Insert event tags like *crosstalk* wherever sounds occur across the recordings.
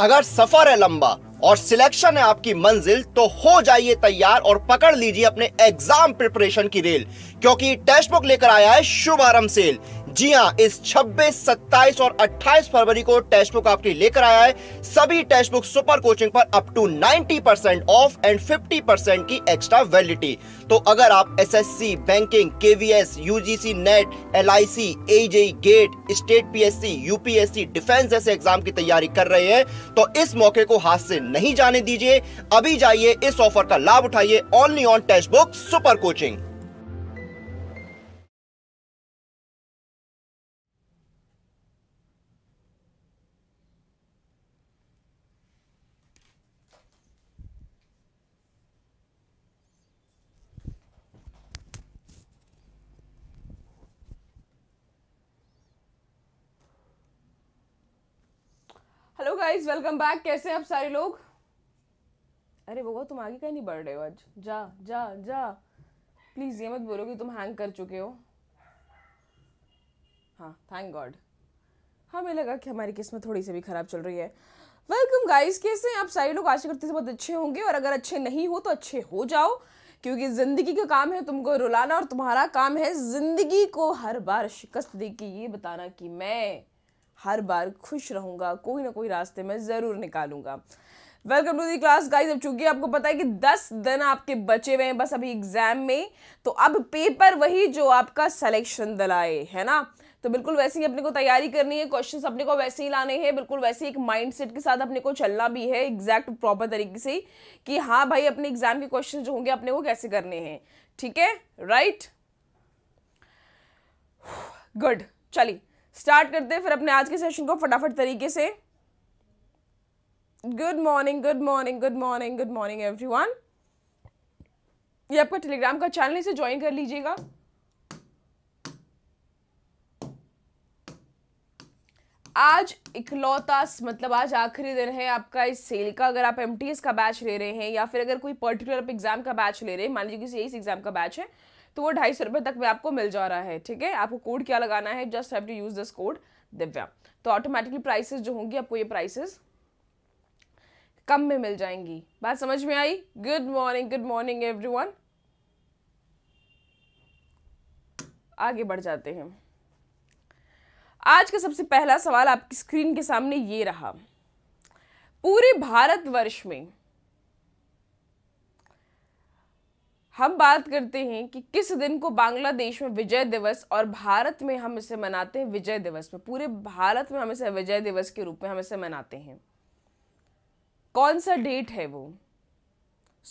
अगर सफर है लंबा और सिलेक्शन है आपकी मंजिल तो हो जाइए तैयार और पकड़ लीजिए अपने एग्जाम प्रिपरेशन की रेल क्योंकि टेक्स्ट बुक लेकर आया है शुभारंभ सेल जी हाँ इस 26, 27 और 28 फरवरी को टेक्स्ट बुक आपके लेकर आया है सभी टेक्स्ट बुक सुपर कोचिंग पर up to 90 percent off and 50 percent की एक्स्ट्रा वैलिडिटी तो अगर आप SSC, banking KVS UGC NET L I GATE state PSC, UPSC defence जैसे एग्जाम की तैयारी कर रहे हैं तो इस मौके को हाथ से नहीं जाने दीजिए अभी जाइए इस ऑफर का लाभ उठाइए only on text book super coaching hello guys welcome back कैसे हैं आप सारे लोग अरे बोगा तुम आगे कहीं नहीं बढ़ रहे हो आज जा जा जा प्लीज़ ये मत बोलो कि तुम हैंग कर चुके हो हाँ थैंक गॉड हमें लगा कि हमारी किस्मत थोड़ी सी भी ख़राब चल रही है वेलकम गाइस कैसे हैं आप सारे लोग आशा करते से बहुत अच्छे होंगे और अगर अच्छे नहीं हो तो अच्छे हो जाओ क्योंकि ज़िंदगी का काम है तुमको रुलाना और तुम्हारा काम है ज़िंदगी को हर बार शिकस्त दे के ये बताना कि मैं हर बार खुश रहूँगा कोई ना कोई रास्ते में ज़रूर निकालूंगा welcome to the class guys अब चूंकि आपको पता है कि दस दिन आपके बचे हुए हैं बस अभी एग्ज़ाम में तो अब पेपर वही जो आपका सिलेक्शन दिलाए है ना तो बिल्कुल वैसे ही अपने को तैयारी करनी है क्वेश्चंस अपने को वैसे ही लाने हैं बिल्कुल वैसे ही एक माइंडसेट के साथ अपने को चलना भी है एग्जैक्ट प्रॉपर तरीके से कि हाँ भाई अपने एग्जाम के क्वेश्चन जो होंगे अपने को कैसे करने हैं ठीक है राइट गुड चलिए स्टार्ट करते हैं फिर अपने आज के सेशन को फटाफट तरीके से good morning good morning good morning good morning everyone ये आपका टेलीग्राम का चैनल इसे ज्वाइन कर लीजिएगा आज इकलौता मतलब आज आखिरी दिन है आपका इस सेल का अगर आप एम का बैच ले रहे हैं या फिर अगर कोई पर्टिकुलर आप एग्जाम का बैच ले रहे हैं मान लीजिए किसी एग्जाम का बैच है तो वो ढाई सौ रुपये तक में आपको मिल जा रहा है ठीक है आपको कोड क्या लगाना है just have to use this code Divya तो ऑटोमेटिकली प्राइसेस जो होंगी आपको ये प्राइसेस कम में मिल जाएंगी बात समझ में आई good morning good morning one आगे बढ़ जाते हैं आज का सबसे पहला सवाल आपकी स्क्रीन के सामने ये रहा पूरे भारतवर्ष में हम बात करते हैं कि किस दिन को बांग्लादेश में विजय दिवस और भारत में हम इसे मनाते हैं विजय दिवस में पूरे भारत में हम इसे विजय दिवस के रूप में हम इसे मनाते हैं कौन सा डेट है वो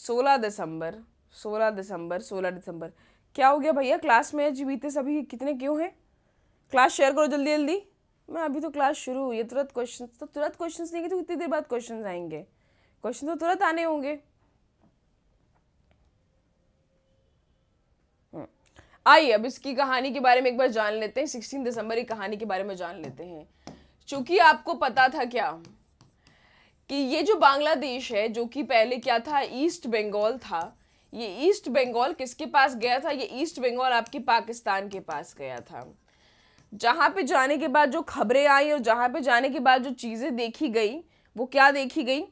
16 दिसंबर 16 दिसंबर 16 दिसंबर क्या हो गया भैया क्लास में आज बीते सभी कितने क्यों हैं क्लास शेयर करो जल्दी जल्दी मैं अभी तो क्लास शुरू हुई है तुरंत क्वेश्चन तो तुरंत क्वेश्चन नहीं तो कितनी देर बाद क्वेश्चन आएंगे क्वेश्चन तो तुरंत आने होंगे आइए अब इसकी कहानी के बारे में एक बार जान लेते हैं सिक्सटीन दिसंबर की कहानी के बारे में जान लेते हैं चूंकि आपको पता था क्या कि ये जो बांग्लादेश है जो कि पहले क्या था ईस्ट बंगाल था ये ईस्ट बंगाल किसके पास गया था ये ईस्ट बंगाल आपके पाकिस्तान के पास गया था जहाँ पे जाने के बाद जो खबरें आई और जहाँ पे जाने के बाद जो चीज़ें देखी गई वो क्या देखी गई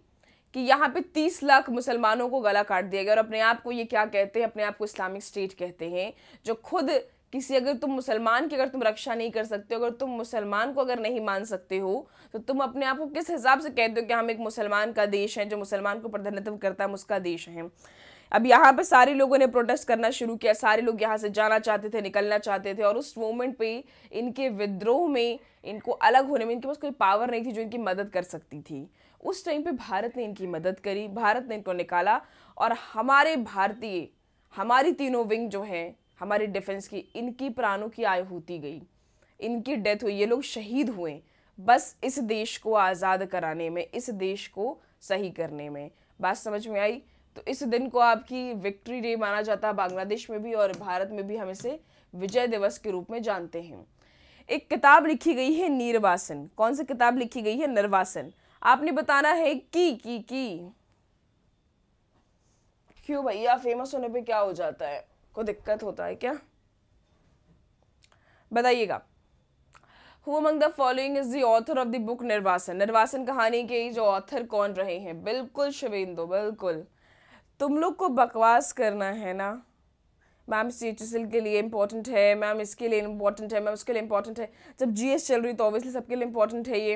कि यहाँ पे तीस लाख मुसलमानों को गला काट दिया गया और अपने आप को ये क्या कहते हैं अपने आप को इस्लामिक स्टेट कहते हैं जो खुद किसी अगर तुम मुसलमान की अगर तुम रक्षा नहीं कर सकते हो अगर तुम मुसलमान को अगर नहीं मान सकते हो तो तुम अपने आप को किस हिसाब से कहते हो कि हम एक मुसलमान का देश है जो मुसलमान को प्रतिनिधित्व करता है उसका देश है अब यहाँ पे सारे लोगों ने प्रोटेस्ट करना शुरू किया सारे लोग यहाँ से जाना चाहते थे निकलना चाहते थे और उस मोमेंट पे इनके विद्रोह में इनको अलग होने में इनके पास कोई पावर नहीं थी जो इनकी मदद कर सकती थी उस टाइम पे भारत ने इनकी मदद करी भारत ने इनको निकाला और हमारे भारतीय हमारी तीनों विंग जो हैं हमारे डिफेंस की इनकी प्राणों की आय होती गई इनकी डेथ हुई ये लोग शहीद हुए बस इस देश को आज़ाद कराने में इस देश को सही करने में बात समझ में आई तो इस दिन को आपकी विक्ट्री डे माना जाता है बांग्लादेश में भी और भारत में भी हम इसे विजय दिवस के रूप में जानते हैं एक किताब लिखी गई है नीरवासन कौन सी किताब लिखी गई है निर्वासन आपने बताना है की की की क्यों भैया फेमस होने पे क्या हो जाता है कोई दिक्कत होता है क्या बताइएगा who among the following is the author of the book निर्वासन निर्वासन कहानी के जो ऑथर कौन रहे हैं बिल्कुल शिवेंदु बिल्कुल तुम लोग को बकवास करना है ना ma'am C H S L के लिए इंपॉर्टेंट है मैम इसके लिए इंपॉर्टेंट है मैम उसके लिए इंपॉर्टेंट है जब जी एस चल रही तो ऑब्वियसली सबके लिए इंपॉर्टेंट है ये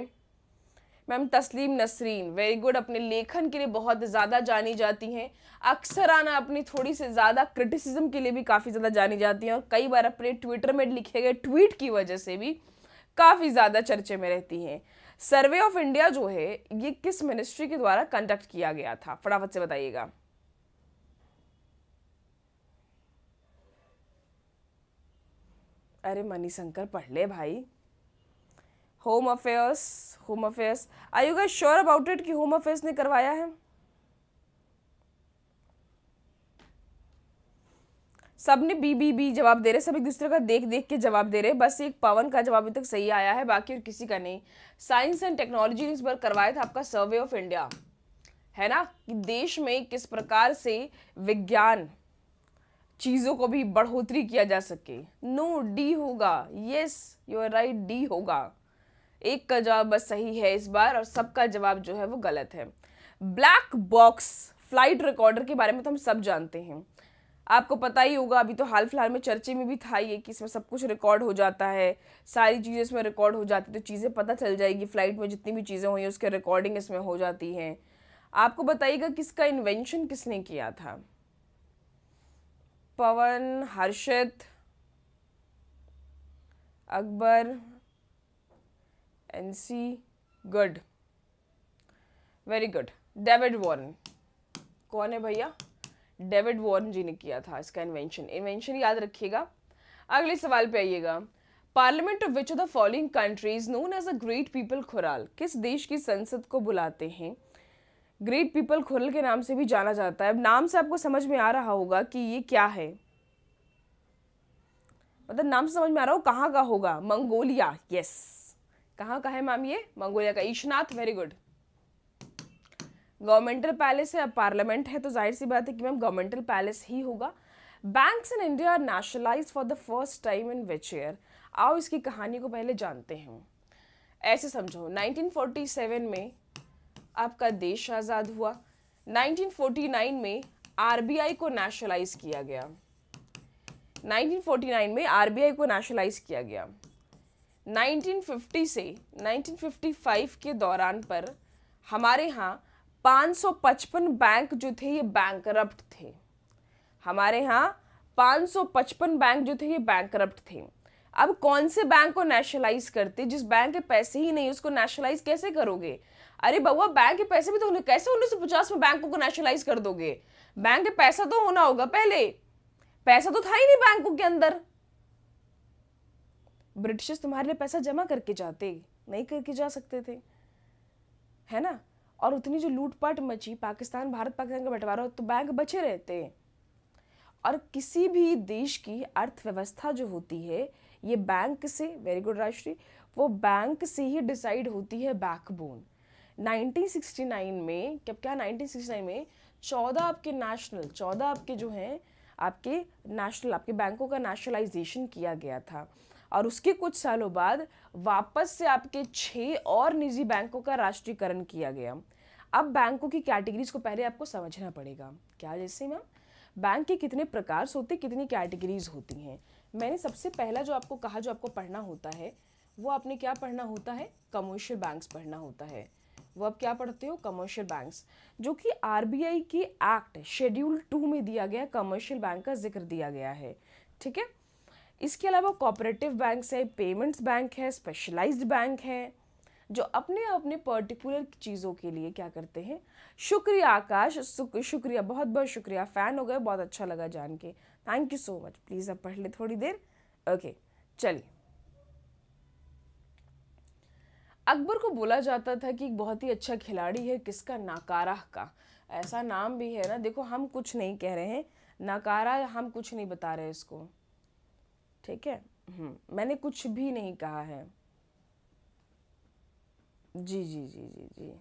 मैम तस्लीम नसरीन वेरी गुड अपने लेखन के लिए बहुत ज़्यादा जानी जाती हैं अक्सर आना अपनी थोड़ी से ज़्यादा क्रिटिसिज्म के लिए भी काफ़ी ज़्यादा जानी जाती हैं और कई बार अपने ट्विटर में लिखे गए ट्वीट की वजह से भी काफ़ी ज़्यादा चर्चे में रहती हैं सर्वे ऑफ इंडिया जो है ये किस मिनिस्ट्री के द्वारा कंडक्ट किया गया था फटाफट से बताइएगा अरे मनी शंकर पढ़ ले भाई home affairs home affairs I you guess sure about it कि होम अफेयर्स ने करवाया है सब ने बी बी बी जवाब दे रहे सब एक दूसरे का देख देख के जवाब दे रहे बस एक पवन का जवाब अभी तक सही आया है बाकी और किसी का नहीं साइंस एंड टेक्नोलॉजी ने इस बार करवाया था आपका सर्वे ऑफ इंडिया है ना कि देश में किस प्रकार से विज्ञान चीज़ों को भी बढ़ोतरी किया जा सके नो no, डी होगा yes you are right D होगा एक का जवाब बस सही है इस बार और सबका जवाब जो है वो गलत है ब्लैक बॉक्स फ्लाइट रिकॉर्डर के बारे में तो हम सब जानते हैं आपको पता ही होगा अभी तो हाल फिलहाल में चर्चे में भी था ये कि इसमें सब कुछ रिकॉर्ड हो जाता है सारी चीज़ें इसमें रिकॉर्ड हो जाती तो चीज़ें पता चल जाएगी फ़्लाइट में जितनी भी चीज़ें हुई उसके रिकॉर्डिंग इसमें हो जाती हैं आपको बताइएगा किसका इन्वेंशन किसने किया था Pawan Harshit Akbar N C good very good David Warner कौन है भैया डेविड वॉर्न जी ने किया था इसका इन्वेंशन इन्वेंशन याद रखिएगा अगले सवाल पे आइएगा parliament of which of the following countries known as a great people Khural किस देश की संसद को बुलाते हैं ग्रेट पीपल खुरल के नाम से भी जाना जाता है अब नाम से आपको समझ में आ रहा होगा कि ये क्या है मतलब नाम से समझ में आ रहा हो कहाँ का होगा मंगोलिया यस कहाँ का है मैम ये मंगोलिया का Ishnath very good governmental palace है अब पार्लियामेंट है तो जाहिर सी बात है कि मैम गवर्नमेंटल पैलेस ही होगा banks in India are nationalize for the first time in which year आओ इसकी कहानी को पहले जानते हैं ऐसे समझो 1947 में आपका देश आज़ाद हुआ 1949 में आरबीआई को नेशनलाइज किया गया 1949 में आरबीआई को नेशनलाइज किया गया 1950 से 1955 के दौरान पर हमारे यहाँ 555 बैंक जो थे ये बैंक थे हमारे यहाँ 555 बैंक जो थे ये बैंक थे अब कौन से बैंक को नेशनलाइज करते जिस बैंक के पैसे ही नहीं उसको नेशनलाइज कैसे करोगे अरे बउआ बैंक के पैसे भी तो कैसे उन्नीस में बैंकों को नेशनलाइज कर दोगे बैंक के पैसा तो होना होगा पहले पैसा तो था ही नहीं बैंकों के अंदर ब्रिटिशर्स तुम्हारे लिए पैसा जमा करके जाते नहीं करके जा सकते थे है ना और उतनी जो लूटपाट मची पाकिस्तान भारत पाकिस्तान का बंटवारा तो बैंक बचे रहते और किसी भी देश की अर्थव्यवस्था जो होती है ये बैंक से वेरी गुड राष्ट्रीय वो बैंक से ही डिसाइड होती है बैकबोन 1969 में क्या क्या 1969 में चौदह आपके नेशनल चौदह आपके जो हैं आपके नेशनल आपके बैंकों का नेशनलाइजेशन किया गया था और उसके कुछ सालों बाद वापस से आपके छः और निजी बैंकों का राष्ट्रीयकरण किया गया अब बैंकों की कैटेगरीज को पहले आपको समझना पड़ेगा क्या जैसे मैम बैंक के कितने प्रकार होते कितनी कैटेगरीज होती हैं मैंने सबसे पहला जो आपको कहा जो आपको पढ़ना होता है वो आपने क्या पढ़ना होता है कमर्शियल बैंक्स पढ़ना होता है वो आप क्या पढ़ते हो कमर्शियल बैंक्स जो कि आरबीआई के एक्ट शेड्यूल टू में दिया गया कमर्शियल बैंक का जिक्र दिया गया है ठीक है इसके अलावा कोऑपरेटिव बैंक्स है पेमेंट्स बैंक है स्पेशलाइज्ड बैंक है जो अपने अपने पर्टिकुलर चीज़ों के लिए क्या करते हैं शुक्रिया आकाश शुक्रिया बहुत बहुत शुक्रिया फ़ैन हो गए बहुत अच्छा लगा जान के thank you so much please आप पढ़ ले थोड़ी देर ओके चलिए अकबर को बोला जाता था कि बहुत ही अच्छा खिलाड़ी है किसका नाकारा का ऐसा नाम भी है ना देखो हम कुछ नहीं कह रहे हैं नाकारा हम कुछ नहीं बता रहे इसको ठीक है हम्म। मैंने कुछ भी नहीं कहा है जी जी जी जी जी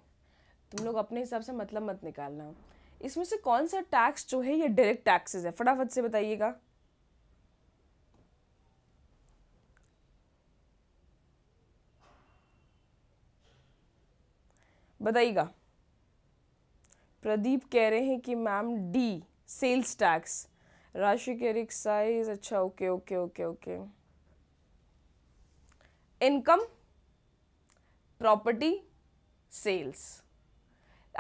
तुम लोग अपने हिसाब से मतलब मत निकालना इसमें से कौन सा टैक्स जो है ये डायरेक्ट टैक्सेस है फटाफट से बताइएगा बताइएगा प्रदीप कह रहे हैं कि मैम डी सेल्स टैक्स राशि के रिक साइज अच्छा okay okay okay okay income property sales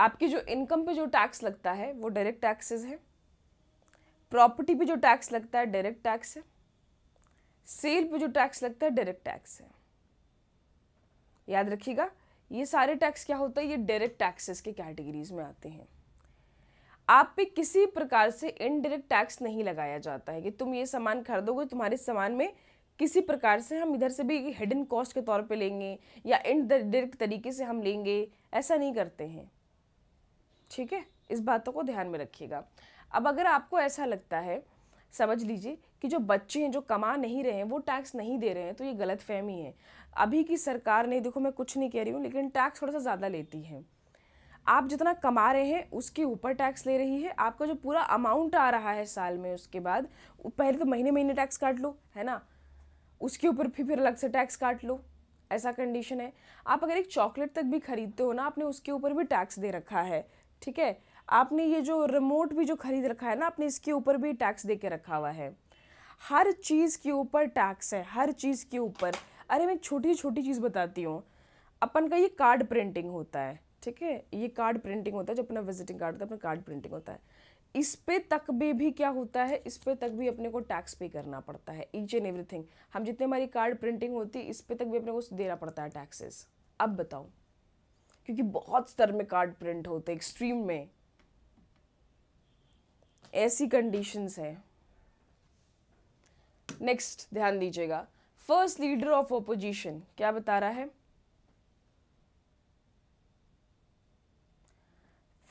आपकी जो इनकम पे जो टैक्स लगता है वो डायरेक्ट टैक्सेस है प्रॉपर्टी पे जो टैक्स लगता है डायरेक्ट टैक्स है सेल पे जो टैक्स लगता है डायरेक्ट टैक्स है याद रखिएगा ये सारे टैक्स क्या होता है ये डायरेक्ट टैक्सेस के कैटेगरीज में आते हैं आप पे किसी प्रकार से इनडायरेक्ट टैक्स नहीं लगाया जाता है कि तुम ये सामान खरीदोगे तुम्हारे सामान में किसी प्रकार से हम इधर से भी हिडन कॉस्ट के तौर पे लेंगे या इनडायरेक्ट तरीके से हम लेंगे ऐसा नहीं करते हैं ठीक है इस बातों को ध्यान में रखिएगा अब अगर आपको ऐसा लगता है समझ लीजिए कि जो बच्चे हैं जो कमा नहीं रहे हैं वो टैक्स नहीं दे रहे हैं तो ये गलत फहमी है अभी की सरकार ने देखो मैं कुछ नहीं कह रही हूँ लेकिन टैक्स थोड़ा सा ज़्यादा लेती है आप जितना कमा रहे हैं उसके ऊपर टैक्स ले रही है आपका जो पूरा अमाउंट आ रहा है साल में उसके बाद पहले तो महीने महीने टैक्स काट लो है ना उसके ऊपर फिर फिर अलग से टैक्स काट लो ऐसा कंडीशन है आप अगर एक चॉकलेट तक भी खरीदते हो ना आपने उसके ऊपर भी टैक्स दे रखा है ठीक है आपने ये जो रिमोट भी जो खरीद रखा है ना आपने इसके ऊपर भी टैक्स दे के रखा हुआ है हर चीज़ के ऊपर टैक्स है हर चीज़ के ऊपर अरे मैं छोटी छोटी चीज़ बताती हूँ अपन का ये कार्ड प्रिंटिंग होता है ठीक है ये कार्ड प्रिंटिंग होता है जो अपना विजिटिंग कार्ड होता है अपना कार्ड प्रिंटिंग होता है इस पे तक भी भी क्या होता है इस पे तक भी अपने को टैक्स पे करना पड़ता है ईच एंड एवरीथिंग हम जितने हमारी कार्ड प्रिंटिंग होती है इस पे तक भी अपने को देना पड़ता है टैक्सेस अब बताओ क्योंकि बहुत स्तर में कार्ड प्रिंट होते हैं एक्सट्रीम में ऐसी कंडीशंस है नेक्स्ट ध्यान दीजिएगा फर्स्ट लीडर ऑफ ओपोजिशन क्या बता रहा है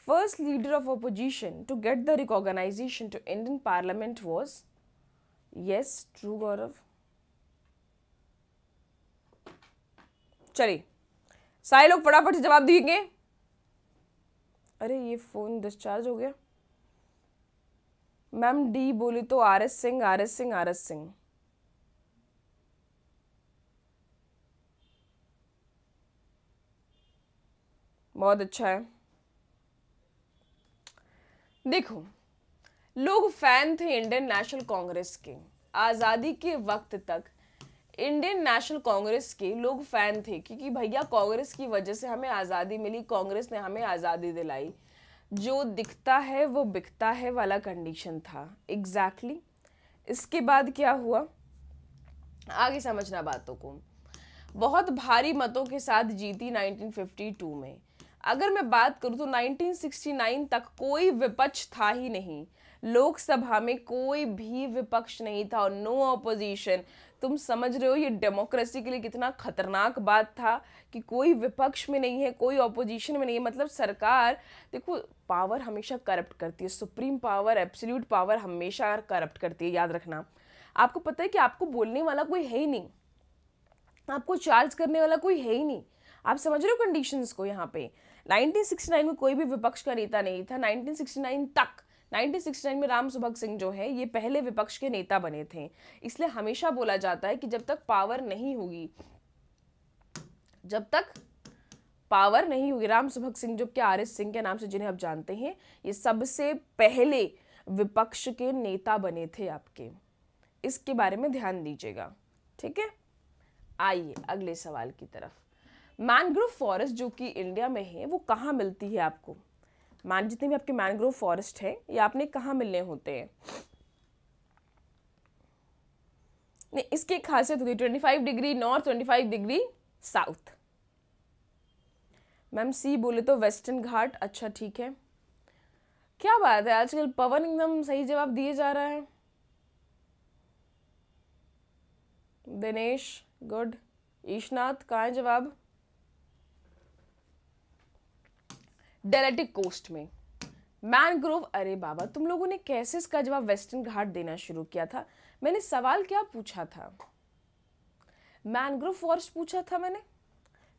first leader of opposition to get the recognition to Indian parliament was yes true Gaurav चलिए सारे लोग फटाफट से जवाब देंगे अरे ये फ़ोन डिस्चार्ज हो गया मैम डी बोली तो R S Singh R S Singh R S Singh बहुत अच्छा है देखो लोग फैन थे इंडियन नेशनल कांग्रेस के आज़ादी के वक्त तक इंडियन नेशनल कांग्रेस के लोग फैन थे क्योंकि भैया कांग्रेस की वजह से हमें आज़ादी मिली कांग्रेस ने हमें आज़ादी दिलाई जो दिखता है वो बिकता है वाला कंडीशन था एग्जैक्टली exactly. इसके बाद क्या हुआ आगे समझना बातों को बहुत भारी मतों के साथ जीती 1952 में अगर मैं बात करूँ तो 1969 तक कोई विपक्ष था ही नहीं लोकसभा में कोई भी विपक्ष नहीं था और नो ऑपोजिशन तुम समझ रहे हो ये डेमोक्रेसी के लिए कितना खतरनाक बात था कि कोई विपक्ष में नहीं है कोई ऑपोजिशन में नहीं है मतलब सरकार देखो पावर हमेशा करप्ट करती है सुप्रीम पावर एब्सोल्यूट पावर हमेशा करप्ट करती है याद रखना आपको पता है कि आपको बोलने वाला कोई है ही नहीं आपको चार्ज करने वाला कोई है ही नहीं आप समझ रहे हो कंडीशंस को यहाँ पे 1969 में कोई भी विपक्ष का नेता नहीं था 1969 तक 1969 में राम सुभग सिंह जो है ये पहले विपक्ष के नेता बने थे इसलिए हमेशा बोला जाता है कि जब तक पावर नहीं होगी जब तक पावर नहीं होगी राम सुभग सिंह जो कि आर एस सिंह के नाम से जिन्हें आप जानते हैं ये सबसे पहले विपक्ष के नेता बने थे आपके इसके बारे में ध्यान दीजिएगा ठीक है आइए अगले सवाल की तरफ मैनग्रोव फॉरेस्ट जो कि इंडिया में है वो कहाँ मिलती है आपको मैन जितने भी आपके मैनग्रोव फॉरेस्ट है ये आपने कहाँ मिलने होते हैं नहीं इसकी एक खासियत होती है twenty five degree north twenty five degree south ma'am C बोले तो वेस्टर्न घाट अच्छा ठीक है क्या बात है आजकल पवन एकदम सही जवाब दिए जा रहा है दिनेश गुड ईशनाथ कहाँ है जवाब डेलेटिक कोस्ट में मैनग्रोव अरे बाबा तुम लोगों ने कैसे इसका जवाब वेस्टर्न घाट देना शुरू किया था मैंने सवाल क्या पूछा था मैनग्रोव फॉरेस्ट पूछा था मैंने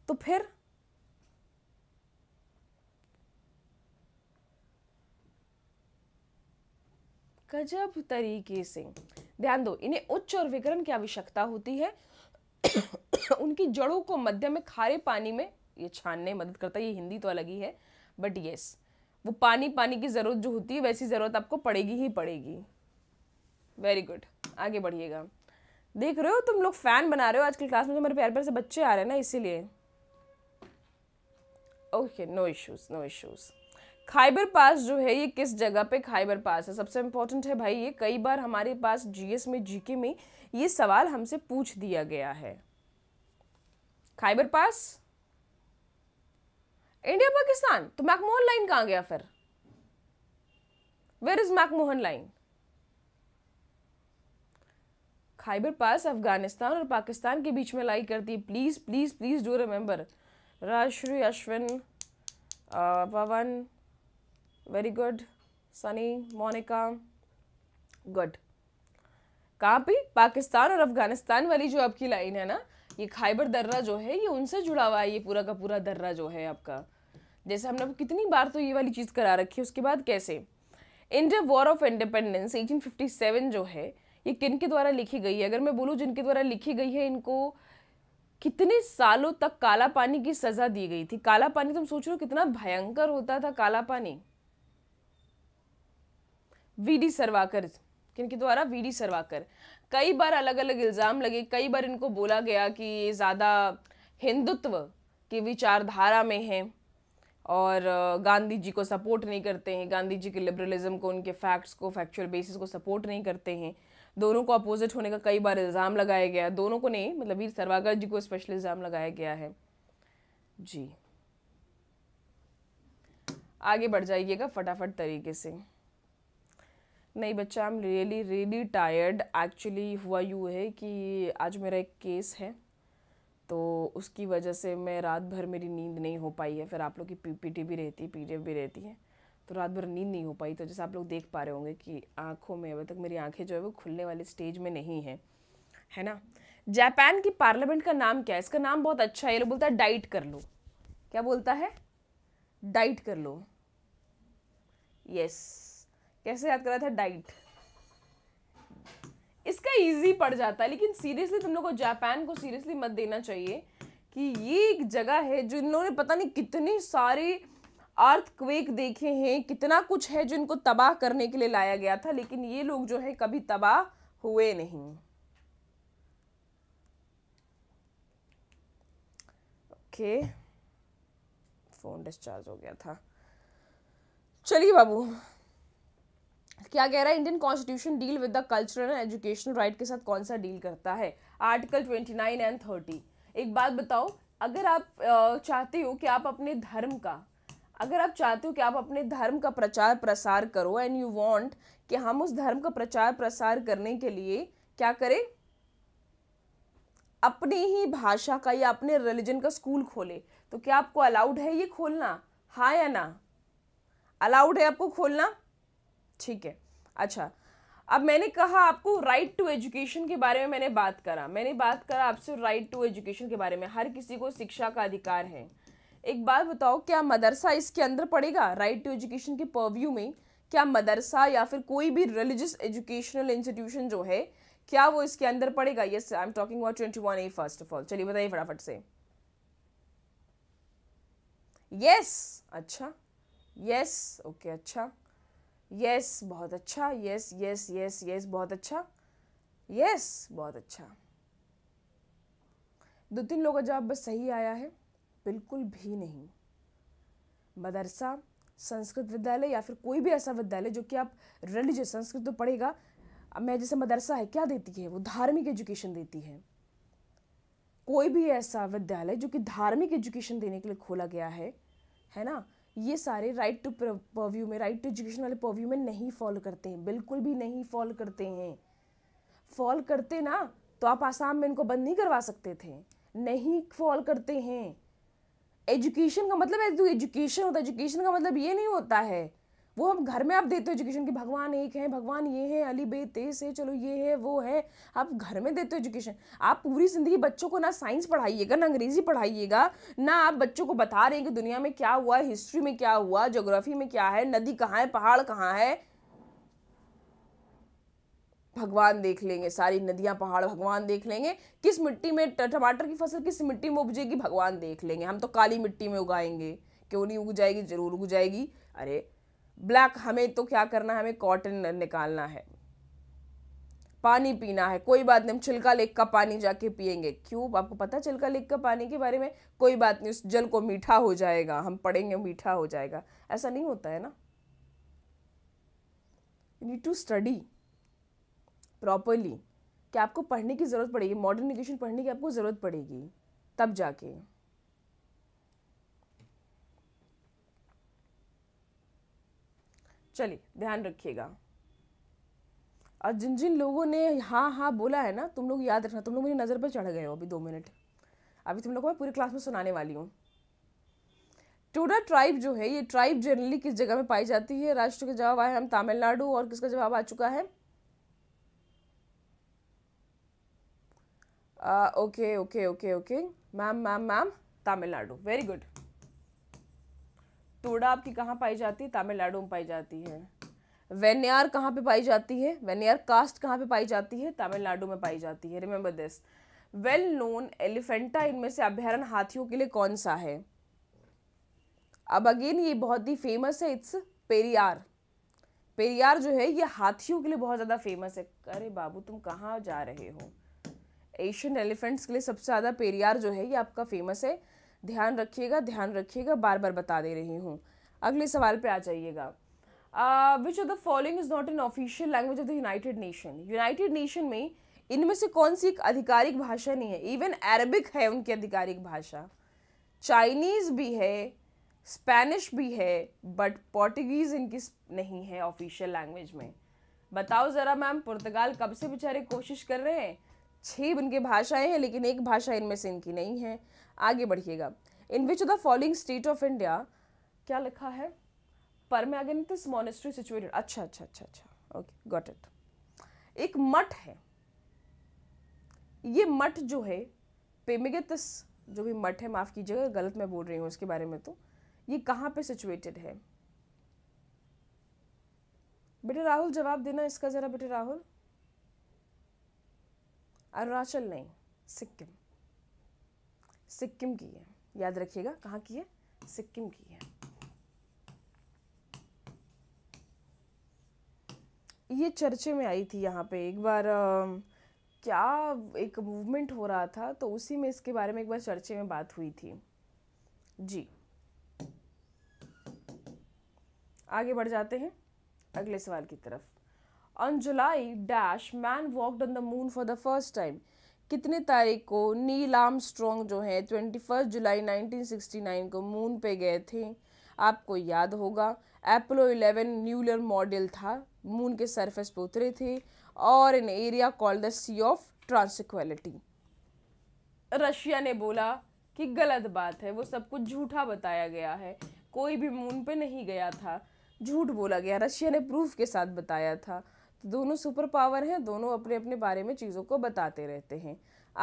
तो फिर गजब तरीके से ध्यान दो इन्हें उच्च और विकरण की आवश्यकता होती है *coughs* उनकी जड़ों को मध्य में खारे पानी में ये छानने मदद करता है ये हिंदी तो अलग ही है बट येस वो पानी पानी की ज़रूरत जो होती है वैसी ज़रूरत आपको पड़ेगी ही पड़ेगी वेरी गुड आगे बढ़िएगा देख रहे हो तुम लोग फ़ैन बना रहे हो आजकल क्लास में तो मेरे प्यार प्यार से बच्चे आ रहे हैं ना इसीलिए okay no issues no issues Khyber pass जो है ये किस जगह पे खाइबर पास है सबसे इम्पोर्टेंट है भाई ये कई बार हमारे पास जीएस में जीके में ये सवाल हमसे पूछ दिया गया है खाइबर पास इंडिया पाकिस्तान तो मैकमोहन लाइन कहाँ गया फिर where is McMahon line Khyber pass Afghanistan और पाकिस्तान के बीच में लाई करती है please please please do remember Rajshree Ashwin Pawan very good Sunny Monika good कहाँ पे पाकिस्तान और अफगानिस्तान वाली जो आपकी लाइन है ना ये खाइबर दर्रा जो है ये उनसे जुड़ा हुआ है ये पूरा का पूरा दर्रा जो है आपका जैसे हमने कितनी बार तो ये वाली चीज़ करा रखी है उसके बाद कैसे India war of independence eighteen जो है ये किन के द्वारा लिखी गई है अगर मैं बोलूँ जिनके द्वारा लिखी गई है इनको कितने सालों तक काला पानी की सज़ा दी गई थी काला पानी तुम तो सोच रहे हो कितना भयंकर होता था काला पानी वी डी सरवाकर किनके द्वारा वी डी सरवाकर कई बार अलग अलग इल्ज़ाम लगे कई बार इनको बोला गया कि ये ज़्यादा हिंदुत्व की विचारधारा में हैं और गांधी जी को सपोर्ट नहीं करते हैं गांधी जी के लिबरलिज्म को उनके फैक्ट्स को फैक्चुअल बेसिस को सपोर्ट नहीं करते हैं दोनों को अपोजिट होने का कई बार इल्ज़ाम लगाया गया दोनों को नहीं मतलब वीर सरवागर जी को स्पेशल इल्ज़ाम लगाया गया है जी आगे बढ़ जाइएगा फटाफट तरीके से नहीं बच्चा I am really really tired actually हुआ यू है कि आज मेरा एक केस है तो उसकी वजह से मैं रात भर मेरी नींद नहीं हो पाई है फिर आप लोग की पीपीटी भी रहती है पीडीएफ भी रहती है तो रात भर नींद नहीं हो पाई तो जैसे आप लोग देख पा रहे होंगे कि आँखों में अभी तक मेरी आँखें जो है वो खुलने वाले स्टेज में नहीं है है ना जापान की पार्लियामेंट का नाम क्या है इसका नाम बहुत अच्छा है ये बोलता है डाइट कर लो क्या बोलता है डाइट कर लो यस कैसे याद करा था डाइट इसका इजी पड़ जाता है लेकिन सीरियसली तुम लोग को जापान को सीरियसली मत देना चाहिए कि ये एक जगह है जो इन्होंने पता नहीं कितने सारे अर्थक्वेक देखे हैं कितना कुछ है जो इनको तबाह करने के लिए लाया गया था लेकिन ये लोग जो है कभी तबाह हुए नहीं ओके okay. फ़ोन डिस्चार्ज हो गया था चलिए बाबू क्या कह रहा है Indian constitution deal with the cultural and educational right के साथ कौन सा डील करता है article twenty nine and thirty एक बात बताओ अगर आप चाहते हो कि आप अपने धर्म का अगर आप चाहते हो कि आप अपने धर्म का प्रचार प्रसार करो एंड यू वांट कि हम उस धर्म का प्रचार प्रसार करने के लिए क्या करें अपनी ही भाषा का या अपने रिलीजन का स्कूल खोले तो क्या आपको अलाउड है ये खोलना हाँ या ना अलाउड है आपको खोलना ठीक है अच्छा अब मैंने कहा आपको राइट टू एजुकेशन के बारे में मैंने बात करा मैंने बात करा आपसे राइट टू एजुकेशन के बारे में हर किसी को शिक्षा का अधिकार है एक बात बताओ क्या मदरसा इसके अंदर पड़ेगा राइट टू एजुकेशन के पर्व्यू में क्या मदरसा या फिर कोई भी रिलीजियस एजुकेशनल इंस्टीट्यूशन जो है क्या वो इसके अंदर पड़ेगा yes I am talking about twenty one A first of all चलिए बताइए फटाफट से यस yes, अच्छा यस yes, ओके okay, अच्छा यस बहुत अच्छा यस यस यस यस बहुत अच्छा यस बहुत अच्छा दो तीन लोगों का जवाब बस सही आया है बिल्कुल भी नहीं मदरसा संस्कृत विद्यालय या फिर कोई भी ऐसा विद्यालय जो कि आप रिलीजियस संस्कृत तो पढ़ेगा मैं जैसे मदरसा है क्या देती है वो धार्मिक एजुकेशन देती है कोई भी ऐसा विद्यालय जो कि धार्मिक एजुकेशन देने के लिए खोला गया है है ना ये सारे राइट टू परव्यू में राइट टू एजुकेशन वाले परव्यू में नहीं फॉलो करते हैं बिल्कुल भी नहीं फॉलो करते हैं फॉल करते ना तो आप आसाम में इनको बंद नहीं करवा सकते थे नहीं फॉल करते हैं एजुकेशन का मतलब एजुकेशन तो होता है एजुकेशन का मतलब ये नहीं होता है वो हम घर में आप देते हो एजुकेशन कि भगवान एक है भगवान ये है अली बे तेज है चलो ये है वो है आप घर में देते हो एजुकेशन आप पूरी ज़िंदगी बच्चों को ना साइंस पढ़ाइएगा ना अंग्रेज़ी पढ़ाइएगा ना आप बच्चों को बता रहे हैं कि दुनिया में क्या हुआ हिस्ट्री में क्या हुआ जोग्राफी में क्या है नदी कहाँ है पहाड़ कहाँ है भगवान देख लेंगे सारी नदियाँ पहाड़ भगवान देख लेंगे किस मिट्टी में टमाटर की फसल किस मिट्टी में उपजेगी भगवान देख लेंगे हम तो काली मिट्टी में उगाएंगे क्यों नहीं उग जाएगी जरूर उग जाएगी अरे ब्लैक हमें तो क्या करना है हमें कॉटन निकालना है पानी पीना है कोई बात नहीं हम छिलका लेक का पानी जाके पियेंगे क्यों आपको पता है छिलका लेक का पानी के बारे में कोई बात नहीं उस जल को मीठा हो जाएगा हम पढ़ेंगे मीठा हो जाएगा ऐसा नहीं होता है ना you need to study properly कि आपको पढ़ने की ज़रूरत पड़ेगी मॉडर्न एजुकेशन पढ़ने की आपको ज़रूरत पड़ेगी तब जाके चलिए ध्यान रखिएगा और जिन जिन लोगों ने हाँ हाँ बोला है ना तुम लोग याद रखना तुम लोग मेरी नज़र पर चढ़ गए हो अभी दो मिनट अभी तुम लोग को मैं पूरी क्लास में सुनाने वाली हूँ टोडा ट्राइब जो है ये ट्राइब जनरली किस जगह में पाई जाती है राष्ट्र के जवाब आए हम तमिलनाडु और किसका जवाब आ चुका है okay okay okay okay ma'am ma'am ma'am Tamil Nadu very good Toda आपकी कहाँ पाई जाती है तमिलनाडु में पाई जाती है वेन्यार कहाँ पे पाई जाती है वेन्यार कास्ट कहाँ पे पाई जाती है तमिलनाडु में पाई जाती है remember this well known Elephanta इनमें से अभ्यारण हाथियों के लिए कौन सा है अब अगेन ये बहुत ही फेमस है इट्स पेरियार पेरियार जो है ये हाथियों के लिए बहुत ज़्यादा फेमस है अरे बाबू तुम कहाँ जा रहे हो एशियन एलिफेंट्स के लिए सबसे ज़्यादा पेरियार जो है ये आपका फेमस है ध्यान रखिएगा ध्यान रखिएगा बार बार बता दे रही हूँ अगले सवाल पे आ जाइएगा which of the following is not an official language of the united nation united nation में इनमें से कौन सी एक आधिकारिक भाषा नहीं है इवन अरबिक है उनकी आधिकारिक भाषा चाइनीज़ भी है स्पेनिश भी है बट पोर्टुगीज़ इनकी नहीं है ऑफिशियल लैंग्वेज में बताओ ज़रा मैम पुर्तगाल कब से बेचारे कोशिश कर रहे हैं छः इनके भाषाएं हैं लेकिन एक भाषा इनमें से इनकी नहीं है आगे बढ़िएगा in which the following state of India क्या लिखा है परमागनितिस मोनेस्ट्री सिचुएटेड अच्छा अच्छा अच्छा अच्छा ओके गॉट इट एक मठ है ये मठ जो है पेमिगतिस जो भी मठ है माफ़ कीजिएगा गलत मैं बोल रही हूँ इसके बारे में तो ये कहाँ पे सिचुएटेड है बेटे राहुल जवाब देना इसका ज़रा बेटे राहुल अरुणाचल नहीं सिक्किम सिक्किम की है याद रखिएगा कहाँ की है सिक्किम की है ये चर्चे में आई थी यहाँ पे एक बार आ, क्या एक मूवमेंट हो रहा था तो उसी में इसके बारे में एक बार चर्चे में बात हुई थी जी आगे बढ़ जाते हैं अगले सवाल की तरफ on July dash man walked on the moon for the first time कितने तारीख को नील आर्म स्ट्रॉन्ग जो है twenty first July nineteen sixty nine को मून पे गए थे आपको याद होगा एप्पलो इलेवन न्यूलर मॉडल था मून के सरफेस पर उतरे थे और in area called the sea of tranquillity Russia ने बोला कि गलत बात है वो सब कुछ झूठा बताया गया है कोई भी मून पे नहीं गया था झूठ बोला गया रशिया ने प्रूफ के साथ बताया था तो दोनों सुपर पावर हैं दोनों अपने अपने बारे में चीज़ों को बताते रहते हैं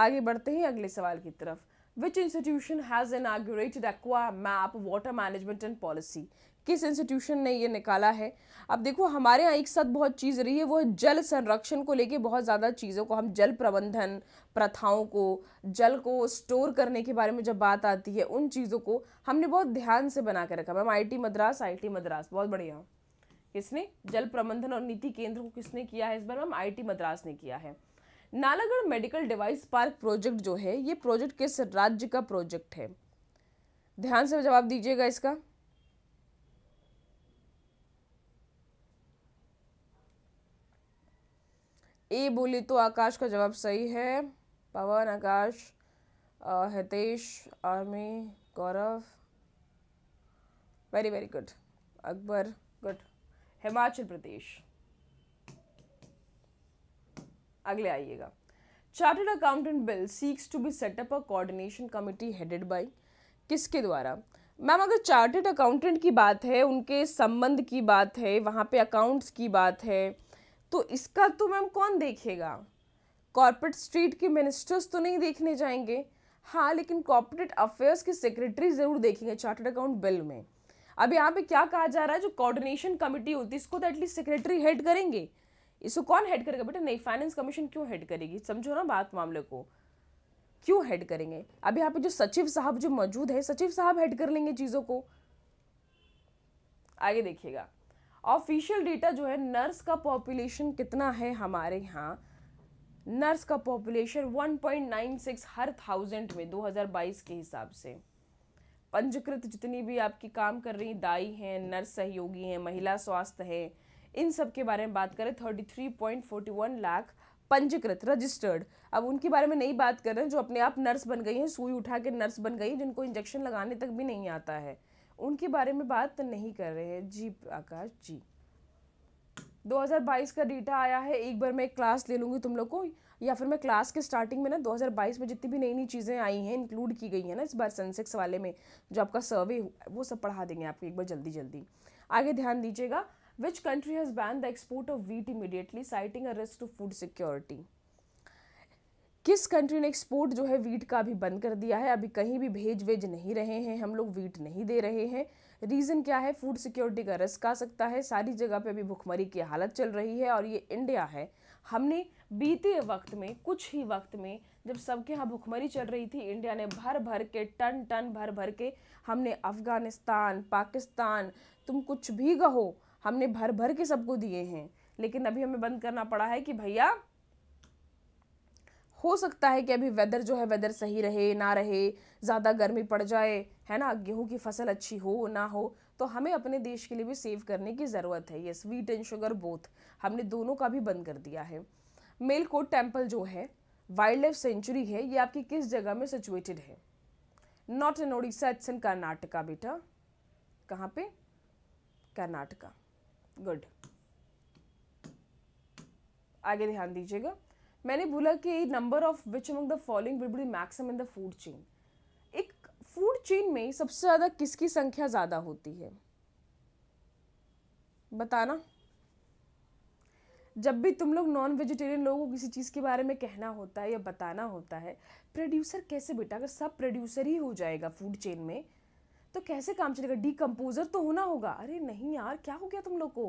आगे बढ़ते हैं अगले सवाल की तरफ which institution has an inaugurated aqua map water management and policy किस इंस्टीट्यूशन ने ये निकाला है अब देखो हमारे यहाँ एक साथ बहुत चीज़ रही है वो जल संरक्षण को लेके बहुत ज़्यादा चीज़ों को हम जल प्रबंधन प्रथाओं को जल को स्टोर करने के बारे में जब बात आती है उन चीज़ों को हमने बहुत ध्यान से बना कर रखा ma'am I Madras I Madras बहुत बढ़िया किसने जल प्रबंधन और नीति केंद्र को किसने किया है इस बार मैम आई मद्रास ने किया है Nalagarh medical device park project जो है ये प्रोजेक्ट किस राज्य का प्रोजेक्ट है ध्यान से जवाब दीजिएगा इसका ए बोली तो आकाश का जवाब सही है Pawan Akash Hitesh army Gaurav very very good Akbar good Himachal Pradesh अगले आइएगा chartered accountant bill seeks to be set up a coordination committee headed by किसके द्वारा मैम अगर चार्टर्ड अकाउंटेंट की बात है उनके संबंध की बात है वहाँ पे अकाउंट्स की बात है तो इसका तो मैम कौन देखेगा कॉरपोरेट स्ट्रीट के मिनिस्टर्स तो नहीं देखने जाएंगे हाँ लेकिन कॉर्पोरेट अफेयर्स के सेक्रेटरी ज़रूर देखेंगे चार्टर्ड अकाउंट बिल में अब यहाँ पे क्या कहा जा रहा है जो कोऑर्डिनेशन कमेटी होती है इसको तो एटलीस्ट सेक्रेटरी हेड करेंगे इसको कौन हेड करेगा बेटा नहीं फाइनेंस कमीशन क्यों हेड करेगी समझो ना बात मामले को क्यों हेड करेंगे अब यहाँ पे जो सचिव साहब जो मौजूद है सचिव साहब हेड कर लेंगे चीज़ों को आगे देखिएगा ऑफिशियल डेटा जो है नर्स का पॉपुलेशन कितना है हमारे यहाँ नर्स का पॉपुलेशन 1.96 हर थाउजेंड में 2022 के हिसाब से पंजीकृत जितनी भी आपकी काम कर रही दाई हैं नर्स सहयोगी हैं महिला स्वास्थ्य है इन सब के बारे में बात करें thirty three point forty one lakh पंजीकृत रजिस्टर्ड अब उनके बारे में नहीं बात कर रहे हैं जो अपने आप नर्स बन गई हैं सुई उठा के नर्स बन गई जिनको इंजेक्शन लगाने तक भी नहीं आता है उनके बारे में बात नहीं कर रहे हैं जी आकाश जी 2022 का डेटा आया है एक बार मैं क्लास ले लूँगी तुम लोग को या फिर मैं क्लास के स्टार्टिंग में ना 2022 में जितनी भी नई नई चीज़ें आई हैं इंक्लूड की गई हैं ना इस बार सेंसेक्स वाले में जो आपका सर्वे वो सब पढ़ा देंगे आपको एक बार जल्दी जल्दी आगे ध्यान दीजिएगा which country has ban the export of wheat immediately citing a risk to food security किस कंट्री ने एक्सपोर्ट जो है वीट का अभी बंद कर दिया है अभी कहीं भी भेज वेज नहीं रहे हैं हम लोग वीट नहीं दे रहे हैं रीज़न क्या है फूड सिक्योरिटी का रिस्क आ सकता है सारी जगह पे अभी भुखमरी की हालत चल रही है और ये इंडिया है हमने बीते वक्त में कुछ ही वक्त में जब सबके यहाँ भुखमरी चल रही थी इंडिया ने भर भर के टन टन भर भर के हमने अफ़गानिस्तान पाकिस्तान तुम कुछ भी कहो हमने भर भर के सबको दिए हैं लेकिन अभी हमें बंद करना पड़ा है कि भैया हो सकता है कि अभी वेदर जो है वेदर सही रहे ना रहे ज़्यादा गर्मी पड़ जाए है ना गेहूँ की फसल अच्छी हो ना हो तो हमें अपने देश के लिए भी सेव करने की ज़रूरत है ये स्वीट एंड शुगर बोथ हमने दोनों का भी बंद कर दिया है मेलकोट टेम्पल जो है वाइल्ड लाइफ सेंचुरी है ये आपकी किस जगह में सिचुएटेड है not in Odisha it's in Karnataka बेटा कहाँ पे कर्नाटका गुड आगे ध्यान दीजिएगा मैंने बोला कि number of which among the following will be maximum in the food chain एक फूड चेन में सबसे ज़्यादा किसकी संख्या ज़्यादा होती है बताना जब भी तुम लोग नॉन वेजिटेरियन लोगों को किसी चीज़ के बारे में कहना होता है या बताना होता है प्रोड्यूसर कैसे बेटा अगर सब प्रोड्यूसर ही हो जाएगा फूड चेन में तो कैसे काम चलेगा डीकम्पोजर तो होना होगा अरे नहीं यार क्या हो गया तुम लोग को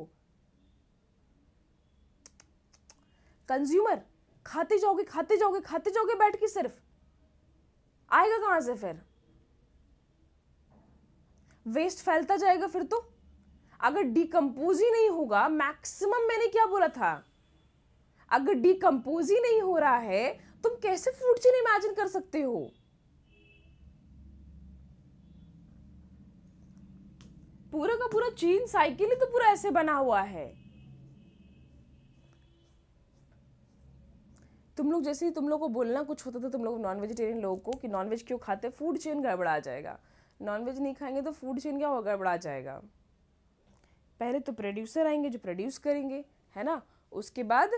कंज्यूमर खाते जाओगे खाते जाओगे खाते जाओगे बैठ के सिर्फ आएगा कहां से फिर वेस्ट फैलता जाएगा फिर तो अगर डिकम्पोज ही नहीं होगा मैक्सिमम मैंने क्या बोला था अगर डिकम्पोज ही नहीं हो रहा है तुम कैसे फूड चेन इमेजिन कर सकते हो पूरा का पूरा चेन साइकिल ही तो पूरा ऐसे बना हुआ है तुम लोग जैसे ही तुम लोग को बोलना कुछ होता था तुम लोग नॉन वेजिटेरियन लोगों को कि नॉन वेज क्यों खाते फूड चेन गड़बड़ा जाएगा नॉन वेज नहीं खाएंगे तो फूड चेन क्या होगा गड़बड़ा जाएगा पहले तो प्रोड्यूसर आएंगे जो प्रोड्यूस करेंगे है ना उसके बाद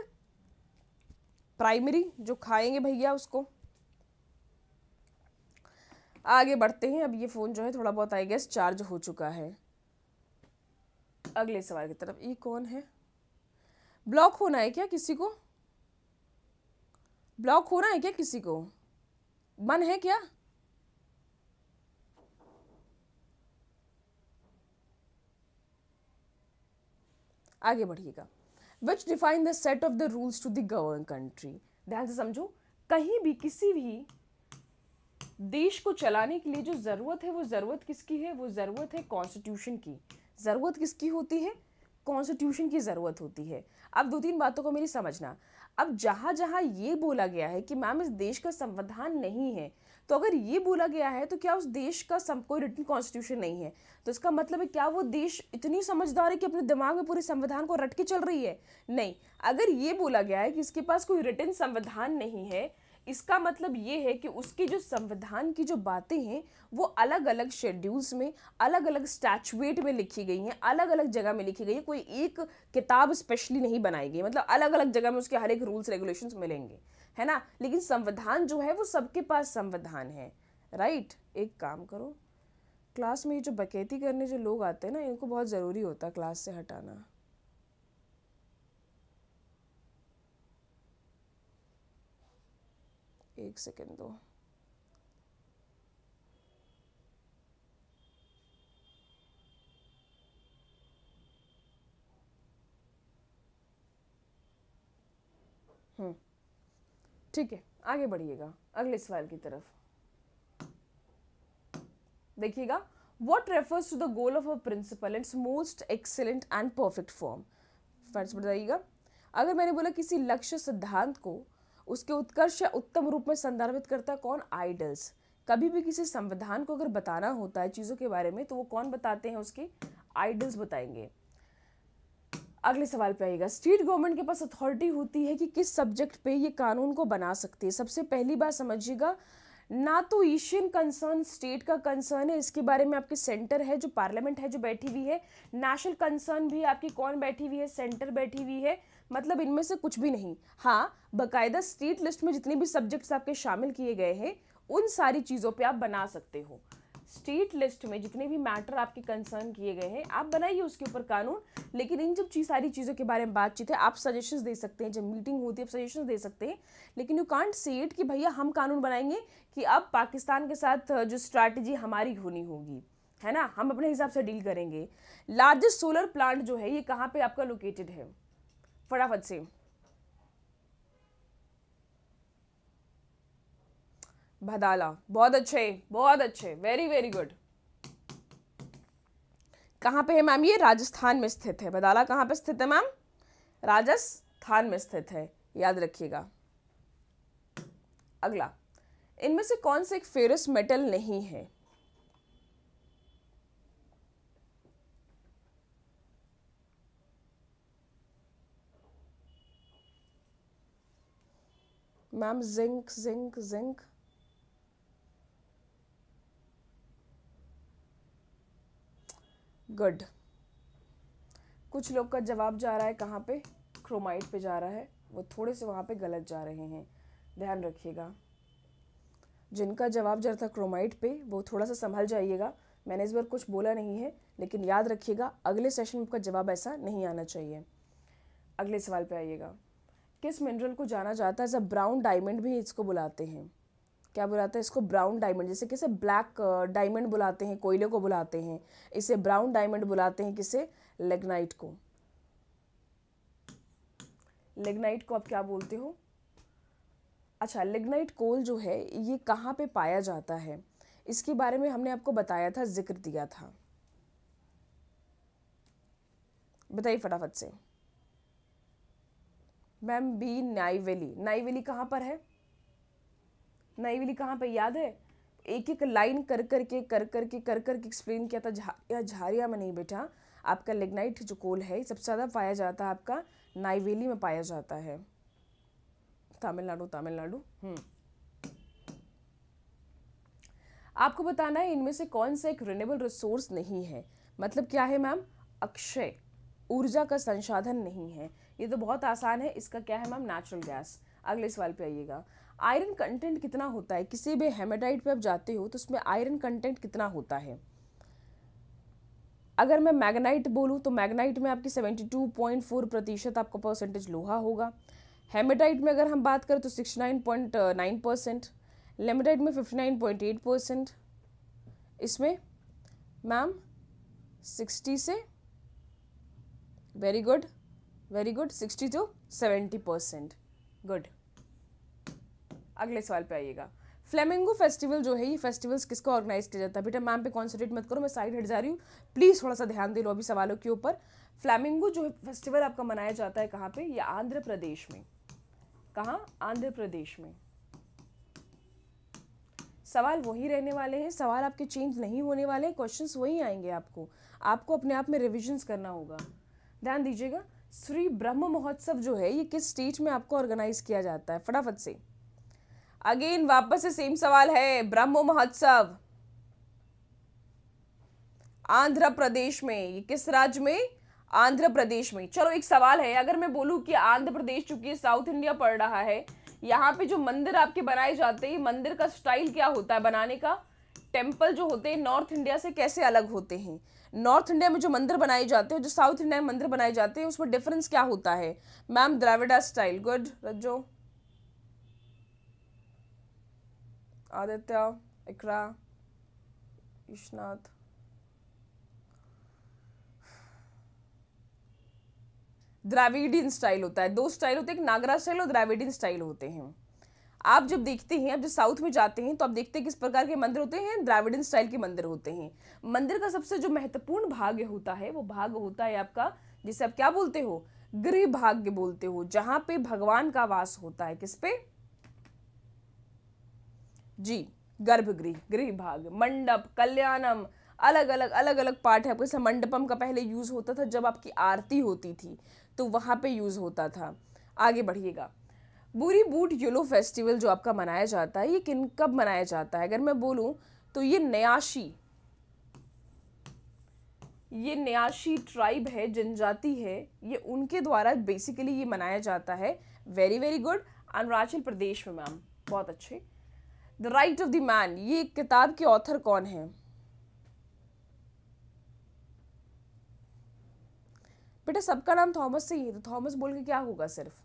प्राइमरी जो खाएंगे भैया उसको आगे बढ़ते हैं अब ये फ़ोन जो है थोड़ा बहुत आई गैस चार्ज हो चुका है अगले सवाल की तरफ ये कौन है ब्लॉक होना है क्या किसी को ब्लॉक होना है क्या किसी को मन है क्या आगे बढ़िएगा which define the set of the rules to the govern country ध्यान से समझो कहीं भी किसी भी देश को चलाने के लिए जो ज़रूरत है वो ज़रूरत किसकी है वो ज़रूरत है कॉन्स्टिट्यूशन की ज़रूरत किसकी होती है कॉन्स्टिट्यूशन की ज़रूरत होती है अब दो तीन बातों को मेरी समझना अब जहाँ जहाँ ये बोला गया है कि मैम इस देश का संविधान नहीं है तो अगर ये बोला गया है तो क्या उस देश का सम, कोई रिटर्न कॉन्स्टिट्यूशन नहीं है तो इसका मतलब है क्या वो देश इतनी समझदार है कि अपने दिमाग में पूरे संविधान को रट के चल रही है नहीं अगर ये बोला गया है कि इसके पास कोई रिटर्न संविधान नहीं है इसका मतलब ये है कि उसकी जो संविधान की जो बातें हैं वो अलग अलग शेड्यूल्स में अलग अलग स्टैचुएट में लिखी गई हैं अलग अलग जगह में लिखी गई है कोई एक किताब स्पेशली नहीं बनाई गई मतलब अलग अलग जगह में उसके हर एक रूल्स रेगुलेशंस मिलेंगे है ना लेकिन संविधान जो है वो सबके पास संविधान है राइट एक काम करो क्लास में ये जो बकैती करने जो लोग आते हैं ना इनको बहुत ज़रूरी होता है क्लास से हटाना एक सेकेंड दो हम्म ठीक है आगे बढ़िएगा अगले सवाल की तरफ देखिएगा what refers to the goal of a principle it's most excellent and perfect form friends बताइएगा अगर मैंने बोला किसी लक्ष्य सिद्धांत को उसके उत्कर्ष या उत्तम रूप में संदर्भित करता कौन आइडल्स कभी भी किसी संविधान को अगर बताना होता है चीज़ों के बारे में तो वो कौन बताते हैं उसके आइडल्स बताएंगे अगले सवाल पे आइएगा स्टेट गवर्नमेंट के पास अथॉरिटी होती है कि किस सब्जेक्ट पे ये कानून को बना सकती है सबसे पहली बात समझिएगा ना तो एशियन कंसर्न स्टेट का कंसर्न है इसके बारे में आपके सेंटर है जो पार्लियामेंट है जो बैठी हुई है नेशनल कंसर्न भी आपकी कौन बैठी हुई है सेंटर बैठी हुई है मतलब इनमें से कुछ भी नहीं हाँ बकायदा स्टेट लिस्ट में जितने भी सब्जेक्ट्स आपके शामिल किए गए हैं उन सारी चीज़ों पर आप बना सकते हो स्टेट लिस्ट में जितने भी मैटर आपके कंसर्न किए गए हैं आप बनाइए उसके ऊपर कानून लेकिन इन जब चीज सारी चीज़ों के बारे में बातचीत है आप सजेशन दे सकते हैं जब मीटिंग होती है आप सजेशन दे सकते हैं लेकिन यू कांट से इट कि भैया हम कानून बनाएंगे कि अब पाकिस्तान के साथ जो स्ट्रैटेजी हमारी होनी होगी है ना हम अपने हिसाब से डील करेंगे लार्जेस्ट सोलर प्लांट जो है ये कहाँ पर आपका लोकेटेड है फटाफट से भदाला बहुत अच्छे बहुत अच्छे वेरी वेरी गुड कहाँ पे है मैम ये राजस्थान में स्थित है भदाला कहाँ पे स्थित है मैम राजस्थान में स्थित है याद रखिएगा अगला इनमें से कौन से एक फेरस मेटल नहीं है मैम जिंक जिंक जिंक गड कुछ लोग का जवाब जा रहा है कहाँ पे क्रोमाइट पे जा रहा है वो थोड़े से वहाँ पे गलत जा रहे हैं ध्यान रखिएगा जिनका जवाब जा रहा था क्रोमाइट पे वो थोड़ा सा संभल जाइएगा मैंने इस बार कुछ बोला नहीं है लेकिन याद रखिएगा अगले सेशन में आपका जवाब ऐसा नहीं आना चाहिए अगले सवाल पे आइएगा किस मिनरल को जाना जाता है एज अ ब्राउन डायमंड भी इसको बुलाते हैं क्या बुलाते हैं इसको ब्राउन डायमंड जैसे किसे ब्लैक डायमंड uh, बुलाते हैं कोयले को बुलाते हैं इसे ब्राउन डायमंड बुलाते हैं किसे लेगनाइट को लेगनाइट को आप क्या बोलते हो अच्छा लेगनाइट कोल जो है ये कहाँ पे पाया जाता है इसके बारे में हमने आपको बताया था जिक्र दिया था बताइए फटाफट से मैम बी नाइवेली नाइवेली कहाँ पर है नाइवली कहाँ पे याद है एक एक लाइन कर कर के कर कर के कर कर के एक्सप्लेन किया था झारिया झारिया में नहीं बेटा आपका लेग्नाइट जो कोल है सबसे ज़्यादा पाया जाता है आपका नाइवेली में पाया जाता है तमिलनाडु तमिलनाडु हम्म। आपको बताना है इनमें से कौन सा एक रिनेबल रिसोर्स नहीं है मतलब क्या है मैम अक्षय ऊर्जा का संसाधन नहीं है ये तो बहुत आसान है इसका क्या है मैम नेचुरल गैस अगले सवाल पे आइएगा आयरन कंटेंट कितना होता है किसी भी हेमाडाइट पे आप जाते हो तो उसमें आयरन कंटेंट कितना होता है अगर मैं मैग्नाइट बोलूँ तो मैग्नाइट में आपकी 72.4 प्रतिशत आपका परसेंटेज लोहा होगा हेमाडाइट में अगर हम बात करें तो 69.9 परसेंट लेमेडाइट में 59.8 परसेंट इसमें मैम 60 से very good very good 60 to 70 percent good अगले सवाल पे आइएगा फ्लेमिंगो फेस्टिवल जो है ये फेस्टिवल्स किसको ऑर्गेनाइज किया जाता है बेटा मैम पे कॉन्सेंट्रेट मत करो मैं साइड हट जा रही हूँ प्लीज़ थोड़ा सा ध्यान दे लो अभी सवालों के ऊपर फ्लैमिंगो जो है फेस्टिवल आपका मनाया जाता है कहाँ पे ये आंध्र प्रदेश में कहाँ आंध्र प्रदेश में सवाल वही रहने वाले हैं सवाल आपके चेंज नहीं होने वाले हैं क्वेश्चन वही आएंगे आपको आपको अपने आप में रिविजन्स करना होगा ध्यान दीजिएगा श्री ब्रह्म महोत्सव जो है ये किस स्टेट में आपको ऑर्गेनाइज किया जाता है फटाफट से अगेन वापस से सेम सवाल है ब्रह्मो महोत्सव आंध्र प्रदेश में ये किस राज्य में आंध्र प्रदेश में चलो एक सवाल है अगर मैं बोलूँ कि आंध्र प्रदेश चूंकि साउथ इंडिया पड़ रहा है यहाँ पे जो मंदिर आपके बनाए जाते हैं मंदिर का स्टाइल क्या होता है बनाने का टेम्पल जो होते हैं नॉर्थ इंडिया से कैसे अलग होते हैं नॉर्थ इंडिया में जो मंदिर बनाए जाते हैं जो साउथ इंडिया में मंदिर बनाए जाते हैं उसमें डिफरेंस क्या होता है ma'am Dravida style good Rajjo Aditya Ikra, Ishnath Dravidian style होता है दो स्टाइल होते हैं एक नागरा स्टाइल और द्राविडियन स्टाइल होते हैं आप जब देखते हैं आप जब साउथ में जाते हैं तो आप देखते हैं किस प्रकार के मंदिर होते हैं द्राविडियन स्टाइल के मंदिर होते हैं मंदिर का सबसे जो महत्वपूर्ण भाग होता है वो भाग होता है आपका जिसे आप क्या बोलते हो गृह भाग्य बोलते हो जहाँ पे भगवान का वास होता है किस पे जी गर्भगृह गृह भाग मंडप कल्याणम अलग अलग अलग अलग पार्ट है जैसे मंडपम का पहले यूज़ होता था जब आपकी आरती होती थी तो वहाँ पे यूज़ होता था आगे बढ़िएगा बुरी बूट येलो फेस्टिवल जो आपका मनाया जाता है ये किन कब मनाया जाता है अगर मैं बोलूँ तो ये नयाशी ये न्याशी ट्राइब है जनजाति है ये उनके द्वारा बेसिकली ये मनाया जाता है very very good Arunachal Pradesh में मैम बहुत अच्छे the right of the man ये किताब के ऑथर कौन है बेटा सबका नाम थॉमस से ही है तो थॉमस बोल के क्या होगा सिर्फ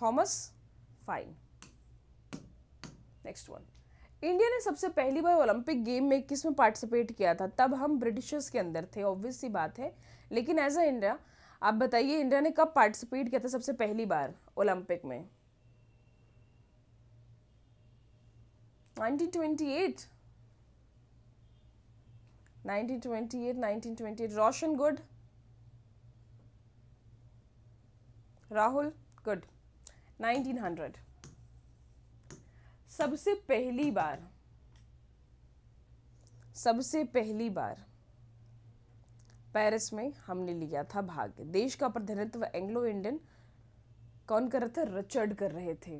Thomas fine next one India ने सबसे पहली बार ओलंपिक गेम में किस में पार्टिसिपेट किया था तब हम ब्रिटिशर्स के अंदर थे ऑब्वियस सी बात है लेकिन एज अ इंडिया आप बताइए इंडिया ने कब पार्टिसिपेट किया था सबसे पहली बार ओलंपिक में 1928 1928 1928 Roshan good Rahul good 1900 सबसे पहली बार सबसे पहली बार पेरिस में हमने लिया था भाग देश का प्रतिनिधित्व एंग्लो इंडियन कौन कर रहे थे रिचर्ड कर रहे थे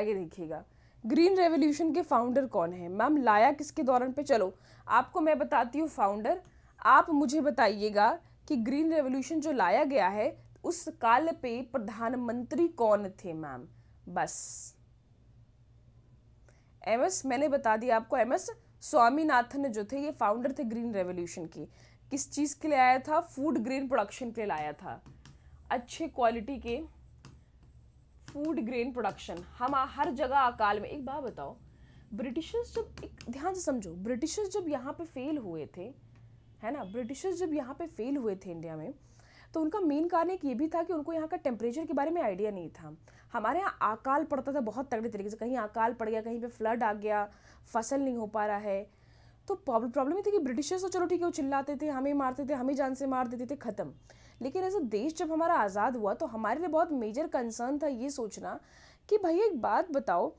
आगे देखिएगा ग्रीन रेवोल्यूशन के फाउंडर कौन है मैम लाया किसके दौरान पे चलो आपको मैं बताती हूँ फाउंडर आप मुझे बताइएगा कि ग्रीन रेवोल्यूशन जो लाया गया है उस काल पे प्रधानमंत्री कौन थे मैम बस एमएस मैंने बता दिया आपको एमएस स्वामीनाथन जो थे ये फाउंडर थे ग्रीन रेवोल्यूशन के किस चीज़ के लिए आया था फूड ग्रीन प्रोडक्शन के लिए लाया था अच्छे क्वालिटी के फूड ग्रेन प्रोडक्शन हम हर जगह अकाल में एक बात बताओ ब्रिटिशर्स जब एक ध्यान से समझो ब्रिटिशर्स जब यहाँ पे फेल हुए थे है ना ब्रिटिशर्स जब यहाँ पे फेल हुए थे इंडिया में तो उनका मेन कारण एक ये भी था कि उनको यहाँ का टेम्परेचर के बारे में आइडिया नहीं था हमारे यहाँ अकाल पड़ता था बहुत तगड़े तरीके से कहीं अकाल पड़ गया कहीं पे फ्लड आ गया फसल नहीं हो पा रहा है तो प्रॉब्लम ये थी कि ब्रिटिशर्स तो चलो ठीक है वो चिल्लाते थे हमें मारते थे हमें जान से मार देते थे ख़त्म लेकिन एज अ देश जब हमारा आज़ाद हुआ तो हमारे लिए बहुत मेजर कंसर्न था ये सोचना कि भैया एक बात बताओ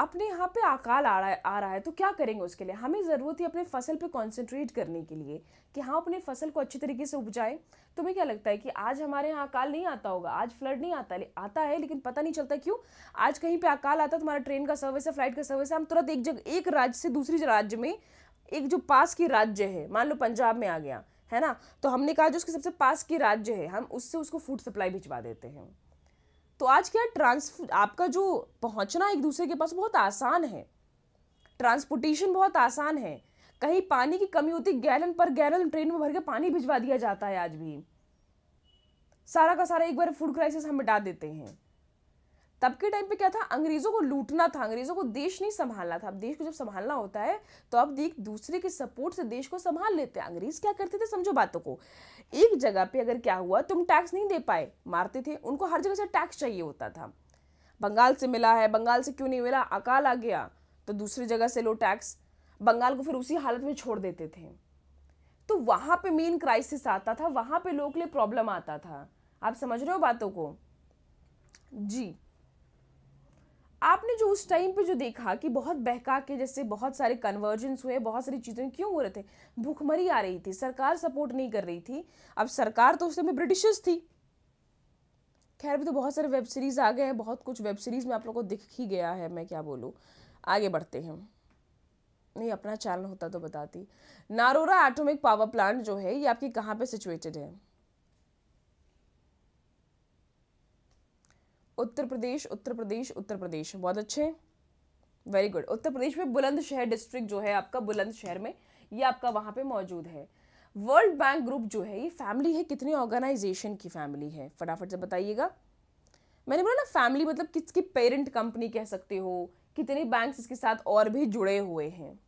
अपने यहाँ पे अकाल आ रहा है आ रहा है तो क्या करेंगे उसके लिए हमें ज़रूरत है अपने फसल पे कंसंट्रेट करने के लिए कि हाँ अपने फसल को अच्छी तरीके से उपजाएं तुम्हें क्या लगता है कि आज हमारे यहाँ अकाल नहीं आता होगा आज फ्लड नहीं आता आता है लेकिन पता नहीं चलता क्यों आज कहीं पे अकाल आता है तुम्हारा ट्रेन का सर्विस है फ्लाइट का सर्विस है हम तुरंत एक जगह एक राज्य से दूसरी राज्य में एक जो पास की राज्य है मान लो पंजाब में आ गया है ना तो हमने कहा जो उसके सबसे पास की राज्य है हम उससे उसको फूड सप्लाई भिजवा देते हैं तो आज क्या ट्रांस आपका जो पहुंचना एक दूसरे के पास बहुत आसान है ट्रांसपोर्टेशन बहुत आसान है कहीं पानी की कमी होती गैलन पर गैलन ट्रेन में भर के पानी भिजवा दिया जाता है आज भी सारा का सारा एक बार फूड क्राइसिस हम मिटा देते हैं तब के टाइम पे क्या था अंग्रेज़ों को लूटना था अंग्रेज़ों को देश नहीं संभालना था अब देश को जब संभालना होता है तो अब एक दूसरे के सपोर्ट से देश को संभाल लेते हैं अंग्रेज़ क्या करते थे समझो बातों को एक जगह पे अगर क्या हुआ तुम टैक्स नहीं दे पाए मारते थे उनको हर जगह से टैक्स चाहिए होता था बंगाल से मिला है बंगाल से क्यों नहीं मिला अकाल आ गया तो दूसरी जगह से लो टैक्स बंगाल को फिर उसी हालत में छोड़ देते थे तो वहाँ पे मेन क्राइसिस आता था वहाँ पे लोगों के लिए प्रॉब्लम आता था आप समझ रहे हो बातों को जी आपने जो उस टाइम पे जो देखा कि बहुत बहका के जैसे बहुत सारे कन्वर्जेंस हुए बहुत सारी चीज़ें क्यों हो रहे थे भूखमरी आ रही थी सरकार सपोर्ट नहीं कर रही थी अब सरकार तो उस समय ब्रिटिशर्स थी खैर भी तो बहुत सारे वेब सीरीज़ आ गए हैं बहुत कुछ वेब सीरीज़ में आप लोग को दिख ही गया है मैं क्या बोलूँ आगे बढ़ते हैं नहीं अपना चैनल होता तो बताती नारोरा एटॉमिक पावर प्लांट जो है ये आपकी कहाँ पे सिचुएटेड है उत्तर प्रदेश उत्तर प्रदेश उत्तर प्रदेश बहुत अच्छे वेरी गुड उत्तर प्रदेश में बुलंदशहर डिस्ट्रिक्ट जो है आपका बुलंदशहर में ये आपका वहाँ पे मौजूद है वर्ल्ड बैंक ग्रुप जो है ये फैमिली है कितने ऑर्गेनाइजेशन की फैमिली है फटाफट से बताइएगा मैंने बोला ना फैमिली मतलब किसकी पेरेंट कंपनी कह सकते हो कितने बैंक इसके साथ और भी जुड़े हुए हैं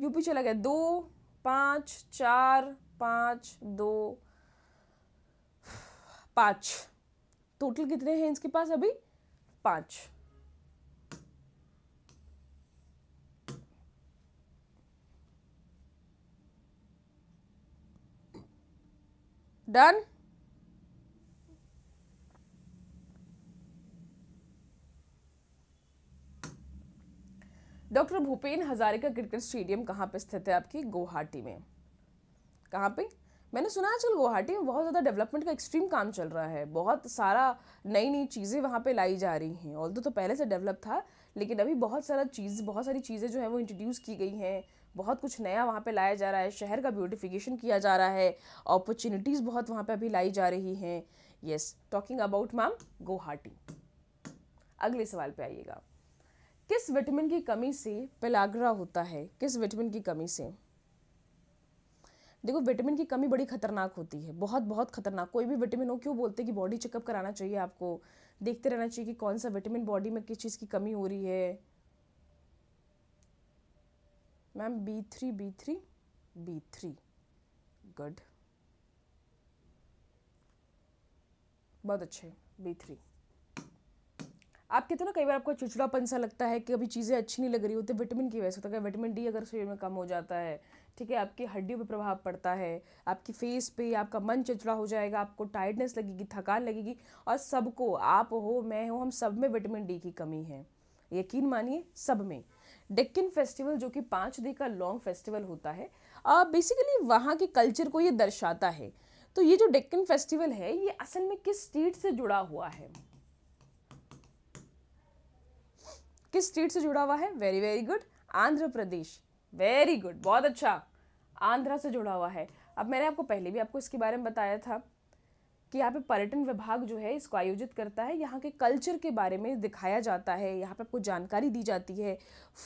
यूपी चला गया दो पाँच चार पाँच दो पाँच टोटल कितने हैं इसके पास अभी पांच done doctor Bhupen Hazarika cricket stadium कहां पे स्थित है आपकी गुवाहाटी में कहां पे मैंने सुना आजकल गुवाहाटी में बहुत ज़्यादा डेवलपमेंट का एक्सट्रीम काम चल रहा है बहुत सारा नई नई चीज़ें वहाँ पे लाई जा रही हैं ऑल तो पहले से डेवलप था लेकिन अभी बहुत सारा चीज़ बहुत सारी चीज़ें जो है वो इंट्रोड्यूस की गई हैं बहुत कुछ नया वहाँ पे लाया जा रहा है शहर का ब्यूटिफिकेशन किया जा रहा है अपॉर्चुनिटीज़ बहुत वहाँ पर अभी लाई जा रही हैं yes talking about ma'am Guwahati अगले सवाल पर आइएगा किस विटामिन की कमी से पेलाग्रा होता है किस विटामिन की कमी से देखो विटामिन की कमी बड़ी खतरनाक होती है बहुत बहुत खतरनाक कोई भी विटामिन हो क्यों बोलते हैं कि बॉडी चेकअप कराना चाहिए आपको देखते रहना चाहिए कि कौन सा विटामिन बॉडी में किस चीज़ की कमी हो रही है ma'am B three B three B three good बहुत अच्छे बी थ्री आप कहते हो ना कई बार आपको चुचड़ापन सा लगता है कि अभी चीज़ें अच्छी नहीं लग रही होती विटामिन की वजह से होता है विटामिन डी अगर शरीर में कम हो जाता है ठीक है आपकी हड्डियों पे प्रभाव पड़ता है आपकी फेस पे आपका मन चिचड़ा हो जाएगा आपको टायर्डनेस लगेगी थकान लगेगी और सबको आप हो मैं हो हम सब में विटामिन डी की कमी है यकीन मानिए सब में डेक्किन फेस्टिवल जो कि पाँच दिन का लॉन्ग फेस्टिवल होता है बेसिकली वहाँ के कल्चर को ये दर्शाता है तो ये जो डेक्किन फेस्टिवल है ये असल में किस स्टेट से जुड़ा हुआ है किस स्टेट से जुड़ा हुआ है very very good Andhra Pradesh very good बहुत अच्छा आंध्रा से जुड़ा हुआ है अब मैंने आपको पहले भी आपको इसके बारे में बताया था कि यहाँ पे पर्यटन विभाग जो है इसको आयोजित करता है यहाँ के कल्चर के बारे में दिखाया जाता है यहाँ पे आपको जानकारी दी जाती है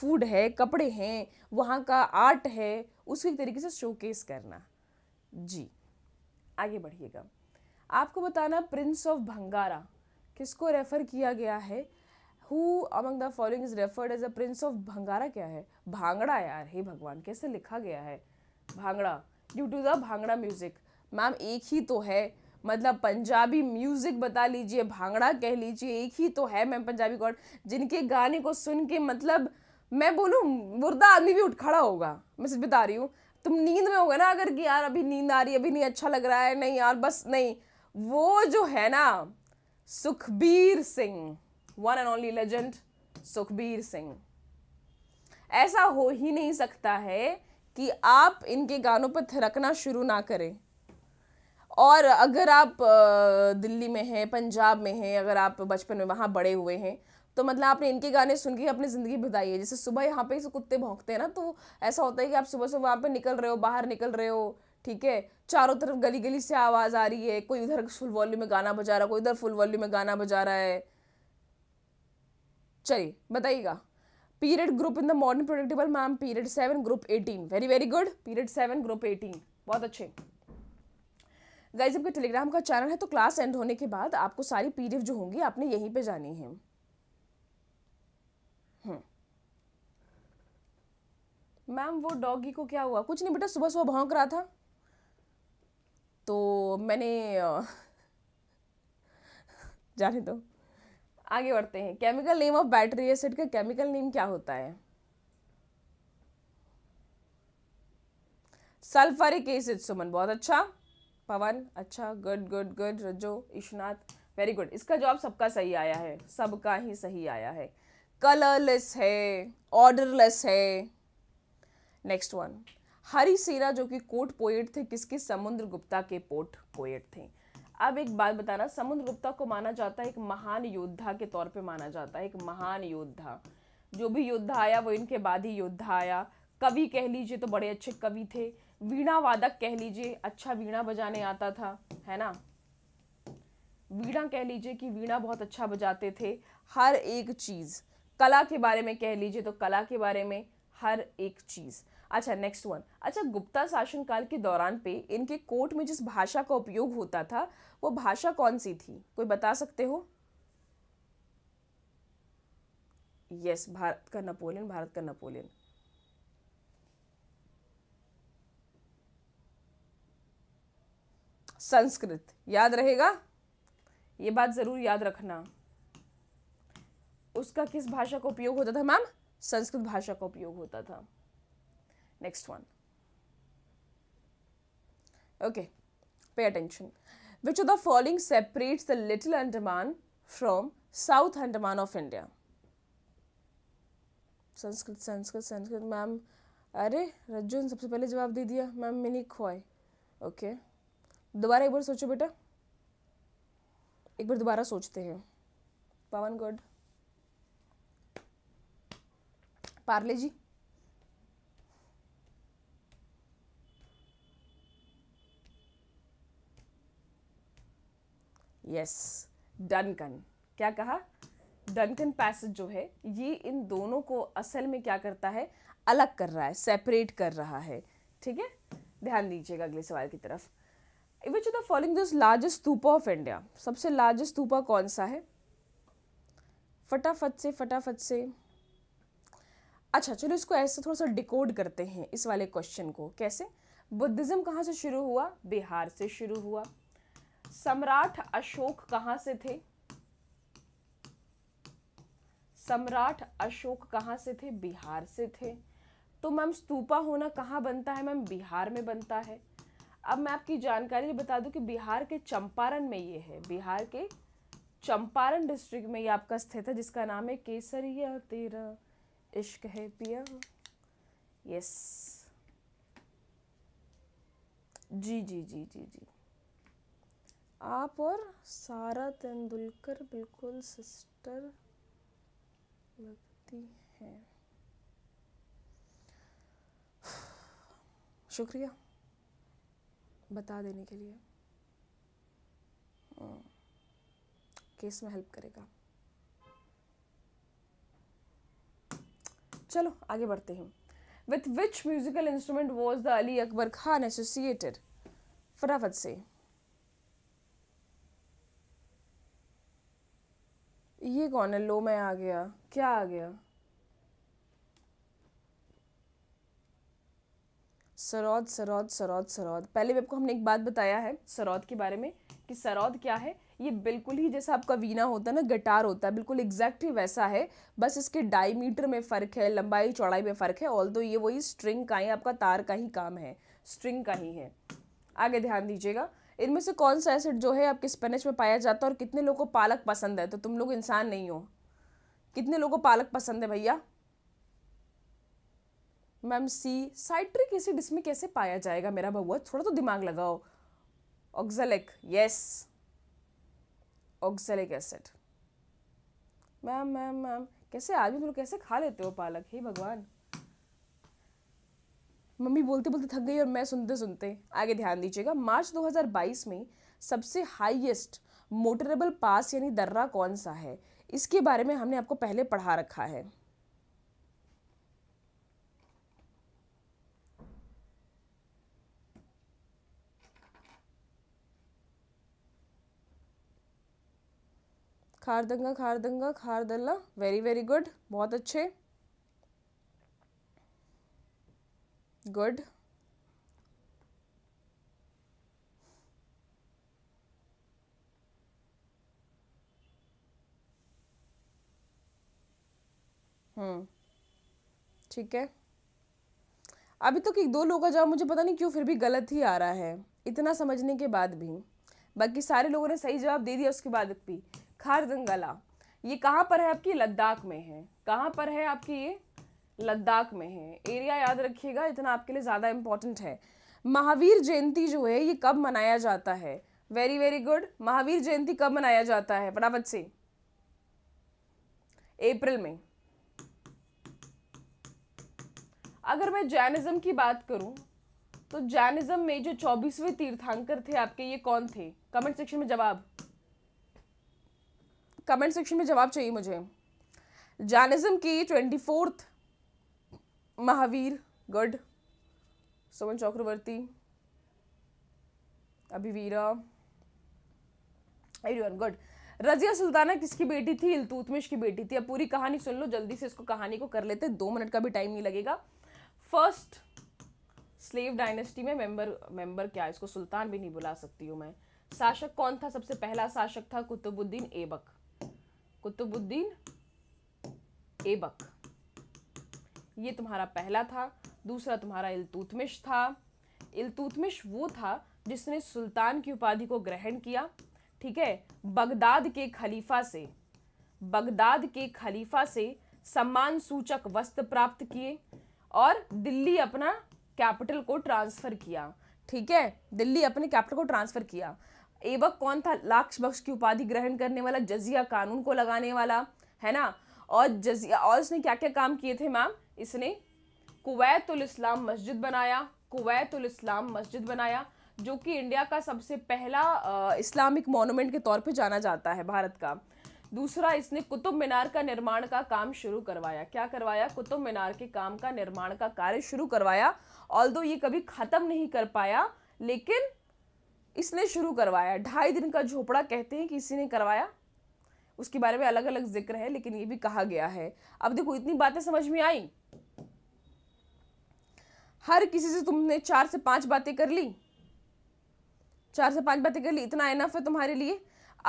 फूड है कपड़े हैं वहाँ का आर्ट है उसको एक तरीके से शोकेस करना जी आगे बढ़िएगा आपको बताना प्रिंस ऑफ भंगारा किसको रेफ़र किया गया है who among the following is referred as a prince of Bhangra क्या है भांगड़ा यार हे भगवान कैसे लिखा गया है Bhangra due to the Bhangra music ma'am एक ही तो है मतलब पंजाबी म्यूजिक बता लीजिए भांगड़ा कह लीजिए एक ही तो है मैम पंजाबी गॉड जिनके गाने को सुन के मतलब मैं बोलूँ मुर्दा आदमी भी उठ खड़ा होगा मैं सिर्फ बता रही हूँ तुम नींद में होगा ना अगर कि यार अभी नींद आ रही है अभी नहीं अच्छा लग रहा है नहीं यार बस नहीं वो जो है ना Sukhbir Singh one and only legend Sukhbir Singh ऐसा हो ही नहीं सकता है कि आप इनके गानों पर थिरकना शुरू ना करें और अगर आप दिल्ली में हैं पंजाब में हैं अगर आप बचपन में वहाँ बड़े हुए हैं तो मतलब आपने इनके गाने सुन के अपनी ज़िंदगी बिताई है जैसे सुबह यहाँ पे कुत्ते भोंकते हैं ना तो ऐसा होता है कि आप सुबह सुबह वहाँ पे निकल रहे हो बाहर निकल रहे हो ठीक है चारों तरफ गली गली से आवाज़ आ रही है कोई उधर फुल वॉल्यूम में गाना बजा रहा है कोई उधर फुल वॉल्यूम में गाना बजा रहा है चलिए बताइएगा period group in the modern periodic table ma'am period seven group eighteen very very good period seven group eighteen बहुत अच्छे गाइज आपके टेलीग्राम का चैनल है तो क्लास एंड होने के बाद आपको सारी पीरियड जो होंगी आपने यहीं पे जानी है मैम हम्म। वो डॉगी को क्या हुआ कुछ नहीं बेटा सुबह सुबह भौंक रहा था तो मैंने *laughs* जाने दो आगे बढ़ते हैं chemical name of battery acid का केमिकल नेम क्या होता है सल्फरिक एसिड सुमन बहुत अच्छा पवन अच्छा गुड गुड गुड रजो ईशनाथ वेरी गुड इसका जवाब सबका सही आया है सबका ही सही आया है कलरलेस है ऑर्डरलेस है नेक्स्ट वन हरी सेना जो कि कोट पोएट थे किसके समुद्र गुप्ता के पोट पोएट थे अब एक बात बताना समुद्र गुप्ता को माना जाता है एक महान योद्धा के तौर पे माना जाता है एक महान योद्धा जो भी योद्धा आया वो इनके बाद ही योद्धा आया कवि कह लीजिए तो बड़े अच्छे कवि थे वीणा वादक कह लीजिए अच्छा वीणा बजाने आता था है ना वीणा कह लीजिए कि वीणा बहुत अच्छा बजाते थे हर एक चीज़ कला के बारे में कह लीजिए तो कला के बारे में हर एक चीज़ अच्छा नेक्स्ट वन अच्छा गुप्ता शासनकाल के दौरान पे इनके कोर्ट में जिस भाषा का उपयोग होता था वो भाषा कौन सी थी कोई बता सकते हो यस yes, भारत का नपोलियन भारत का नपोलियन संस्कृत याद रहेगा ये बात ज़रूर याद रखना उसका किस भाषा का उपयोग होता था मैम संस्कृत भाषा का उपयोग होता था next one okay pay attention which of the following separates the little andaman from south andaman of india sanskrit sanskrit sanskrit ma'am अरे रज्जू ने सबसे पहले जवाब दे दिया मैम मिनी खोए ओके दोबारा एक बार सोचो बेटा एक बार दोबारा सोचते हैं Pawan god Parle G yes Duncan क्या कहा डनकन पैसेज जो है ये इन दोनों को असल में क्या करता है अलग कर रहा है सेपरेट कर रहा है ठीक है ध्यान दीजिएगा अगले सवाल की तरफ which the following this largest stupa of India सबसे लार्जेस्ट स्तूपा कौन सा है फटाफट से फटाफट से अच्छा चलो इसको ऐसे थोड़ा सा डिकोड करते हैं इस वाले क्वेश्चन को कैसे बुद्धिज़्म कहाँ से शुरू हुआ बिहार से शुरू हुआ सम्राट अशोक कहाँ से थे सम्राट अशोक कहाँ से थे बिहार से थे तो मैम स्तूपा होना कहाँ बनता है मैम बिहार में बनता है अब मैं आपकी जानकारी बता दूं कि बिहार के चंपारण में ये है बिहार के चंपारण डिस्ट्रिक्ट में ये आपका स्थित है जिसका नाम है केसरिया तेरा इश्क है पिया यस जी जी जी जी जी आप और सारा तेंदुलकर बिल्कुल सिस्टर लगती हैं शुक्रिया बता देने के लिए हम्म, केस में हेल्प करेगा चलो आगे बढ़ते हैं with which musical instrument was the Ali Akbar Khan associated फटाफट से ये कौन है लो मैं आ गया क्या आ गया सरौद सरौद सरौद सरौद पहले भी आपको हमने एक बात बताया है सरौद के बारे में कि सरौद क्या है ये बिल्कुल ही जैसा आपका वीना होता है ना गटार होता है बिल्कुल एग्जैक्ट ही वैसा है बस इसके डायमीटर में फ़र्क है लंबाई चौड़ाई में फ़र्क है ऑल तो ये वही स्ट्रिंग का ही आपका तार का ही काम है स्ट्रिंग का ही है आगे ध्यान दीजिएगा इनमें से कौन सा एसिड जो है आपके स्पिनच में पाया जाता है और कितने लोगों को पालक पसंद है तो तुम लोग इंसान नहीं हो कितने लोगों को पालक पसंद है भैया मैम सी साइट्रिक एसिड इसमें कैसे पाया जाएगा मेरा बउआ थोड़ा तो दिमाग लगाओ oxalic yes oxalic acid ma'am ma'am ma'am कैसे आदमी तुम लोग कैसे खा लेते हो पालक हे भगवान मम्मी बोलते बोलते थक गई और मैं सुनते सुनते आगे ध्यान दीजिएगा मार्च 2022 में सबसे हाईएस्ट मोटरेबल पास यानी दर्रा कौन सा है इसके बारे में हमने आपको पहले पढ़ा रखा है खारदंगा खारदंगा खारदल्ला वेरी वेरी गुड बहुत अच्छे good हम्म ठीक है अभी तक तो दो लोगों का जवाब मुझे पता नहीं क्यों फिर भी गलत ही आ रहा है इतना समझने के बाद भी बाकी सारे लोगों ने सही जवाब दे दिया उसके बाद भी खार ये कहाँ पर है आपकी लद्दाख में है कहाँ पर है आपकी ये लद्दाख में है एरिया याद रखिएगा इतना आपके लिए ज़्यादा इम्पॉर्टेंट है महावीर जयंती जो है ये कब मनाया जाता है very very good Mahavir Jayanti कब मनाया जाता है फटाफट से अप्रैल में अगर मैं जैनिज्म की बात करूं तो जैनिज्म में जो चौबीसवें तीर्थंकर थे आपके ये कौन थे कमेंट सेक्शन में जवाब कमेंट सेक्शन में जवाब चाहिए मुझे जैनिज्म की twenty fourth Mahavir Garh Suman Chakraborty Abhivira everyone good Razia Sultana किसकी बेटी थी इलतुतमिश की बेटी थी अब पूरी कहानी सुन लो जल्दी से इसको कहानी को कर लेते दो मिनट का भी टाइम नहीं लगेगा फर्स्ट स्लेव डायनेस्टी में मेंबर मेंबर क्या इसको सुल्तान भी नहीं बुला सकती हूँ मैं शासक कौन था सबसे पहला शासक था कुतुबुद्दीन एबक कुतुबुद्दीन एबक ये तुम्हारा पहला था दूसरा तुम्हारा इलतुतमिश था इलतुतमिश वो था जिसने सुल्तान की उपाधि को ग्रहण किया ठीक है बगदाद के खलीफा से बगदाद के खलीफा से सम्मान सूचक वस्त्र प्राप्त किए और दिल्ली अपना कैपिटल को ट्रांसफ़र किया ठीक है दिल्ली अपने कैपिटल को ट्रांसफ़र किया एवक कौन था लाक्ष बख्श की उपाधि ग्रहण करने वाला जजिया कानून को लगाने वाला है ना और जजिया और उसने क्या क्या काम किए थे मैम इसने कुवैतुल इस्लाम मस्जिद बनाया कुवैतुल इस्लाम मस्जिद बनाया जो कि इंडिया का सबसे पहला इस्लामिक मोनूमेंट के तौर पे जाना जाता है भारत का दूसरा इसने कुतुब मीनार का निर्माण का काम शुरू करवाया क्या करवाया कुतुब मीनार के काम का निर्माण का कार्य शुरू करवाया ऑल ये कभी ख़त्म नहीं कर पाया लेकिन इसने शुरू करवाया ढाई दिन का झोपड़ा कहते हैं कि इसी ने करवाया उसके बारे में अलग अलग जिक्र है लेकिन ये भी कहा गया है अब देखो इतनी बातें समझ में आई हर किसी से तुमने चार से पांच बातें कर ली चार से पांच बातें कर ली इतना एनफ है तुम्हारे लिए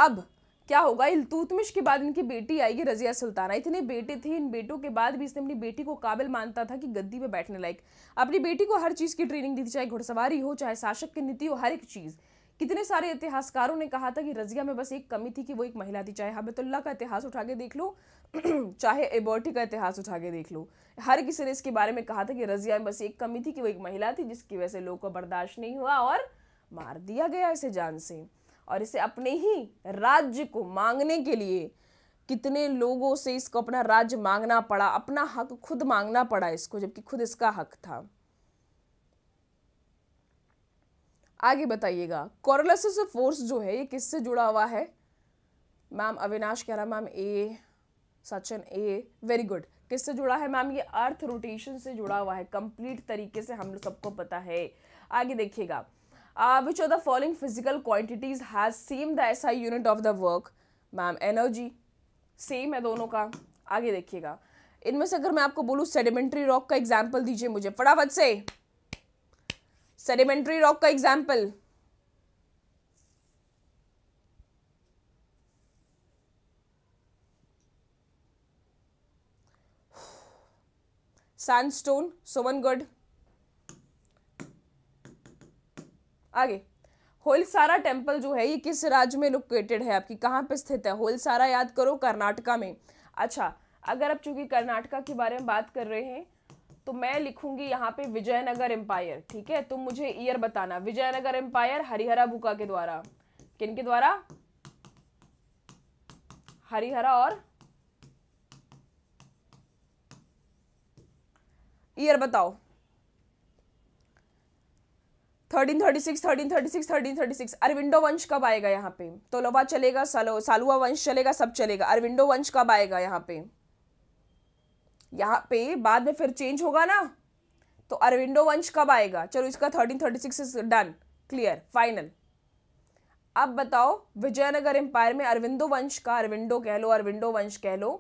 अब क्या होगा इलतुतमिश के बाद इनकी बेटी आएगी रजिया सुल्ताना इतने बेटे थे इन बेटों के बाद भी इसने अपनी बेटी को काबिल मानता था कि गद्दी पे बैठने लायक अपनी बेटी को हर चीज़ की ट्रेनिंग दी थी चाहे घुड़सवारी हो चाहे शासक की नीति हो हर एक चीज़ कितने सारे इतिहासकारों ने कहा था कि रजिया में बस एक कमी थी कि वो एक महिला थी चाहे हबतुल्ला का इतिहास उठा के देख लो *clears throat* चाहे एबोर्टी का इतिहास उठा के देख लो हर किसी ने इसके बारे में कहा था कि रजिया में बस एक कमी थी कि वो एक महिला थी जिसकी वजह से लोगों को बर्दाश्त नहीं हुआ और मार दिया गया इसे जान से और इसे अपने ही राज्य को मांगने के लिए कितने लोगों से इसको अपना राज्य मांगना पड़ा अपना हक खुद मांगना पड़ा इसको जबकि खुद इसका हक था आगे बताइएगा कॉरलसिस फोर्स जो है ये किससे जुड़ा हुआ है मैम अविनाश कह रहा ma'am A Sachin A very good किससे जुड़ा है मैम ये अर्थ रोटेशन से जुड़ा हुआ है कंप्लीट तरीके से हम लोग सबको पता है आगे देखिएगा which of the following physical quantities has same the S I unit of the work ma'am energy same है दोनों का आगे देखिएगा इनमें से अगर मैं आपको बोलूँ सेडिमेंट्री रॉक का एग्जाम्पल दीजिए मुझे फटाफट से सेडिमेंट्री रॉक का एग्जाम्पल सैंडस्टोन सोवनगढ़ आगे होलसारा टेम्पल जो है ये किस राज्य में लोकेटेड है आपकी कहाँ पे स्थित है होलसारा याद करो कर्नाटका में अच्छा अगर आप चूंकि कर्नाटका के बारे में बात कर रहे हैं तो मैं लिखूंगी यहाँ पे विजयनगर एम्पायर ठीक है तुम मुझे ईयर बताना विजयनगर एम्पायर हरिहरा बुका के द्वारा किन के द्वारा हरिहरा और ईयर बताओ thirteen thirty six thirteen thirty six thirteen thirty six Aravindo वंश कब आएगा यहाँ पे तोलोबा चलेगा सालो सालुआ वंश चलेगा सब चलेगा अरविंदो वंश कब आएगा यहाँ पे यहाँ पे बाद में फिर चेंज होगा ना तो अरविंदो वंश कब आएगा चलो इसका thirteen thirty six is done clear final अब बताओ विजयनगर एम्पायर में अरविंदो वंश का अरविंदो कह लो अरविंदो वंश कह लो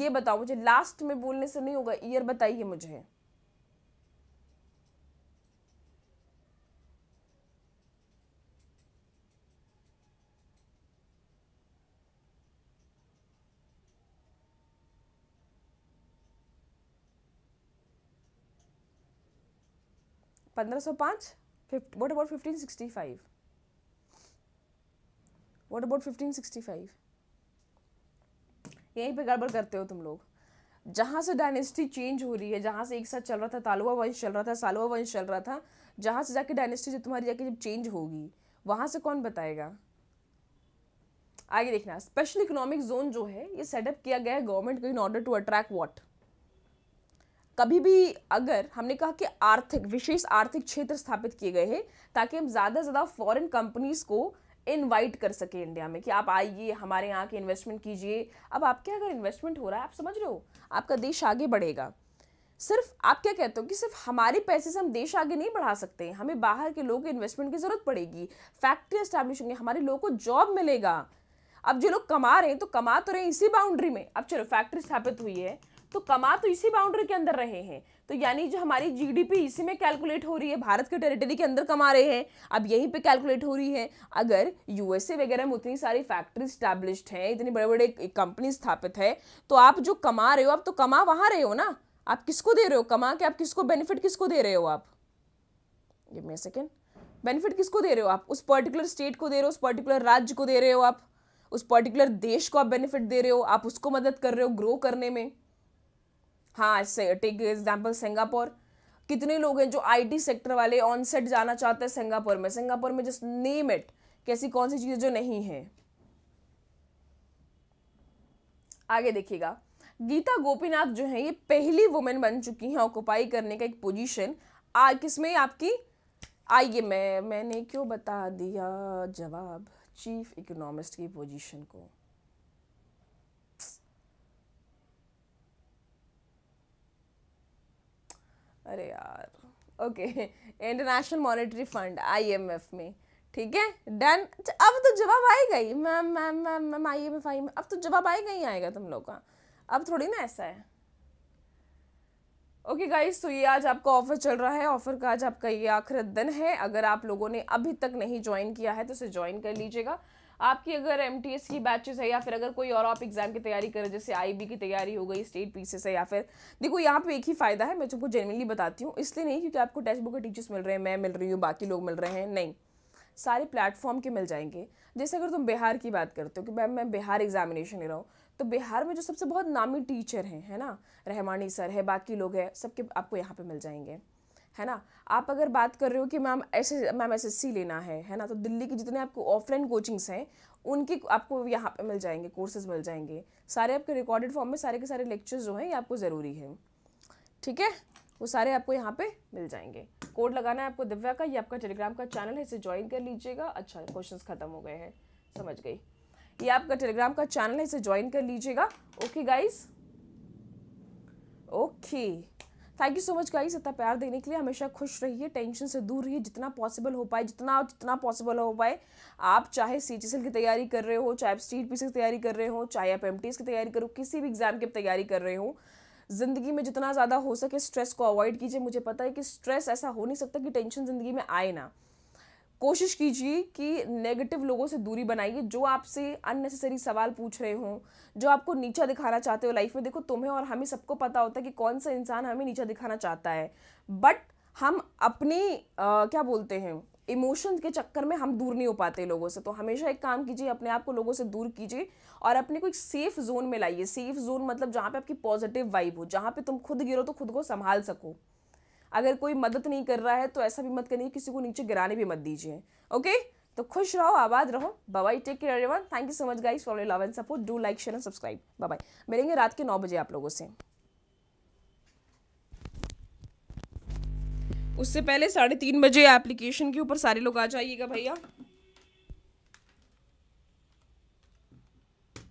ये बताओ मुझे लास्ट में बोलने से नहीं होगा ईयर बताइए मुझे पंद्रह सौ पाँच what about fifteen sixty five यहीं पे गड़बड़ करते हो तुम लोग जहाँ से डायनेस्टी चेंज हो रही है जहाँ से एक साथ चल रहा था तालुआ वंश चल रहा था सालुआ वंश चल रहा था जहाँ से जाके डायनेस्टी जो तुम्हारी जाके जब चेंज होगी वहाँ से कौन बताएगा आगे देखना स्पेशल इकोनॉमिक जोन जो है ये सेटअप किया गया है गवर्नमेंट को in order to attract what कभी भी अगर हमने कहा कि आर्थिक विशेष आर्थिक क्षेत्र स्थापित किए गए हैं ताकि हम ज़्यादा से ज़्यादा फॉरेन कंपनीज़ को इनवाइट कर सके इंडिया में कि आप आइए हमारे यहाँ के इन्वेस्टमेंट कीजिए अब आपके अगर इन्वेस्टमेंट हो रहा है आप समझ रहे हो आपका देश आगे बढ़ेगा सिर्फ आप क्या कहते हो कि सिर्फ हमारे पैसे से हम देश आगे नहीं बढ़ा सकते हमें बाहर के लोगों के इन्वेस्टमेंट की ज़रूरत पड़ेगी फैक्ट्री इस्टेब्लिश होंगी हमारे लोगों को जॉब मिलेगा अब जो लोग कमा रहे हैं तो कमा तो रहे हैं इसी बाउंड्री में अब चलो फैक्ट्री स्थापित हुई है तो कमा तो इसी बाउंड्री के अंदर रहे हैं तो यानी जो हमारी जीडीपी इसी में कैलकुलेट हो रही है भारत के टेरिटरी के अंदर कमा रहे हैं अब यहीं पे कैलकुलेट हो रही है अगर यूएसए वगैरह में उतनी सारी फैक्ट्री स्टैब्लिश्ड हैं इतनी बड़े बड़े कंपनी स्थापित है तो आप जो कमा रहे हो आप तो कमा वहाँ रहे हो ना आप किसको दे रहे हो कमा के आप किसको बेनिफिट किसको दे रहे हो आप सेकेंड बेनिफिट किसको दे रहे हो आप उस पर्टिकुलर स्टेट को दे रहे हो उस पर्टिकुलर राज्य को दे रहे हो आप उस पर्टिकुलर देश को आप बेनिफिट दे रहे हो आप उसको मदद कर रहे हो ग्रो करने में हाँ टेक एग्जाम्पल सिंगापुर कितने लोग हैं जो आईटी सेक्टर वाले ऑन सेट जाना चाहते हैं सिंगापुर में सिंगापुर में जस्ट नेम इट कैसी कौन सी चीज़ जो नहीं है आगे देखिएगा गीता गोपीनाथ जो है ये पहली वुमेन बन चुकी हैं ऑक्यूपाई करने का एक पोजीशन आज किसमें आपकी आइए मैं मैंने क्यों बता दिया जवाब चीफ इकोनॉमिस्ट की पोजीशन को अरे यार okay international monetary fund IMF में ठीक है डन अच्छा, अब तो जवाब आएगा ही ma'am ma'am ma'am ma'am I M F I अब तो जवाब आएगा ही आएगा तुम लोग का अब थोड़ी ना ऐसा है ओके गाइस तो ये आज आपका ऑफर चल रहा है ऑफर का आज आपका ये आखिर दिन है अगर आप लोगों ने अभी तक नहीं ज्वाइन किया है तो उसे ज्वाइन कर लीजिएगा आपकी अगर एम की बैचेस है या फिर अगर कोई और आप एग्ज़ाम की तैयारी करें जैसे आई की तैयारी हो गई स्टेट पीसेस है या फिर देखो यहाँ पर एक ही फ़ायदा है मैं तुमको जेनविनली बताती हूँ इसलिए नहीं क्योंकि आपको टेक्स्ट बुक के टीचर्स मिल रहे हैं मैं मिल रही हूँ बाकी लोग मिल रहे हैं नहीं सारे प्लेटफॉर्म के मिल जाएंगे जैसे अगर तुम बिहार की बात करते हो कि मैम मैं बिहार एग्जामिनेशन ले रहा हूँ तो बिहार में जो सबसे बहुत नामी टीचर हैं है ना रहमानी सर है बाकी लोग हैं सबके आपको यहाँ पे मिल जाएंगे है ना आप अगर बात कर रहे हो कि मैम ऐसे मैम एस लेना है है ना तो दिल्ली की जितने आपको ऑफलाइन कोचिंग्स हैं उनकी आपको यहाँ पे मिल जाएंगे कोर्सेज मिल जाएंगे सारे आपके रिकॉर्डेड फॉर्म में सारे के सारे लेक्चर्स जो हैं ये आपको ज़रूरी है ठीक है वो सारे आपको यहाँ पे मिल जाएंगे कोड लगाना है आपको दिव्या का ये आपका टेलीग्राम का चैनल है इसे ज्वाइन कर लीजिएगा अच्छा क्वेश्चन खत्म हो गए हैं समझ गई ये आपका टेलीग्राम का चैनल है इसे ज्वाइन कर लीजिएगा okay guys okay thank you so much guys इतना प्यार देने के लिए हमेशा खुश रहिए टेंशन से दूर रहिए जितना पॉसिबल हो पाए जितना जितना पॉसिबल हो पाए आप चाहे सी की तैयारी कर रहे हो चाहे आप स्टेट पी की तैयारी कर रहे हो चाहे आप एम की तैयारी करो किसी भी एग्जाम की तैयारी कर रहे हो ज़िंदगी में जितना ज़्यादा हो सके स्ट्रेस को अवॉइड कीजिए मुझे पता है कि स्ट्रेस ऐसा हो नहीं सकता कि टेंशन ज़िंदगी में आए ना कोशिश कीजिए कि नेगेटिव लोगों से दूरी बनाइए जो आपसे अननेसेसरी सवाल पूछ रहे हों जो आपको नीचा दिखाना चाहते हो लाइफ में देखो तुम्हें और हमें सबको पता होता है कि कौन सा इंसान हमें नीचा दिखाना चाहता है बट हम अपने आ, क्या बोलते हैं इमोशंस के चक्कर में हम दूर नहीं हो पाते लोगों से तो हमेशा एक काम कीजिए अपने आप को लोगों से दूर कीजिए और अपने को एक सेफ जोन में लाइए सेफ जोन मतलब जहाँ पे आपकी पॉजिटिव वाइब हो जहाँ पे तुम खुद गिरो तो खुद को संभाल सको अगर कोई मदद नहीं कर रहा है तो ऐसा भी मत करिए किसी को नीचे गिराने भी मत दीजिए ओके तो खुश रहो आबाद रहो बाबाई take care everyone thank you so much guys for love and support do like share and subscribe bye मिलेंगे रात के नौ बजे आप लोगों से उससे पहले साढ़े तीन बजे एप्लीकेशन के ऊपर सारे लोग आ जाइएगा भैया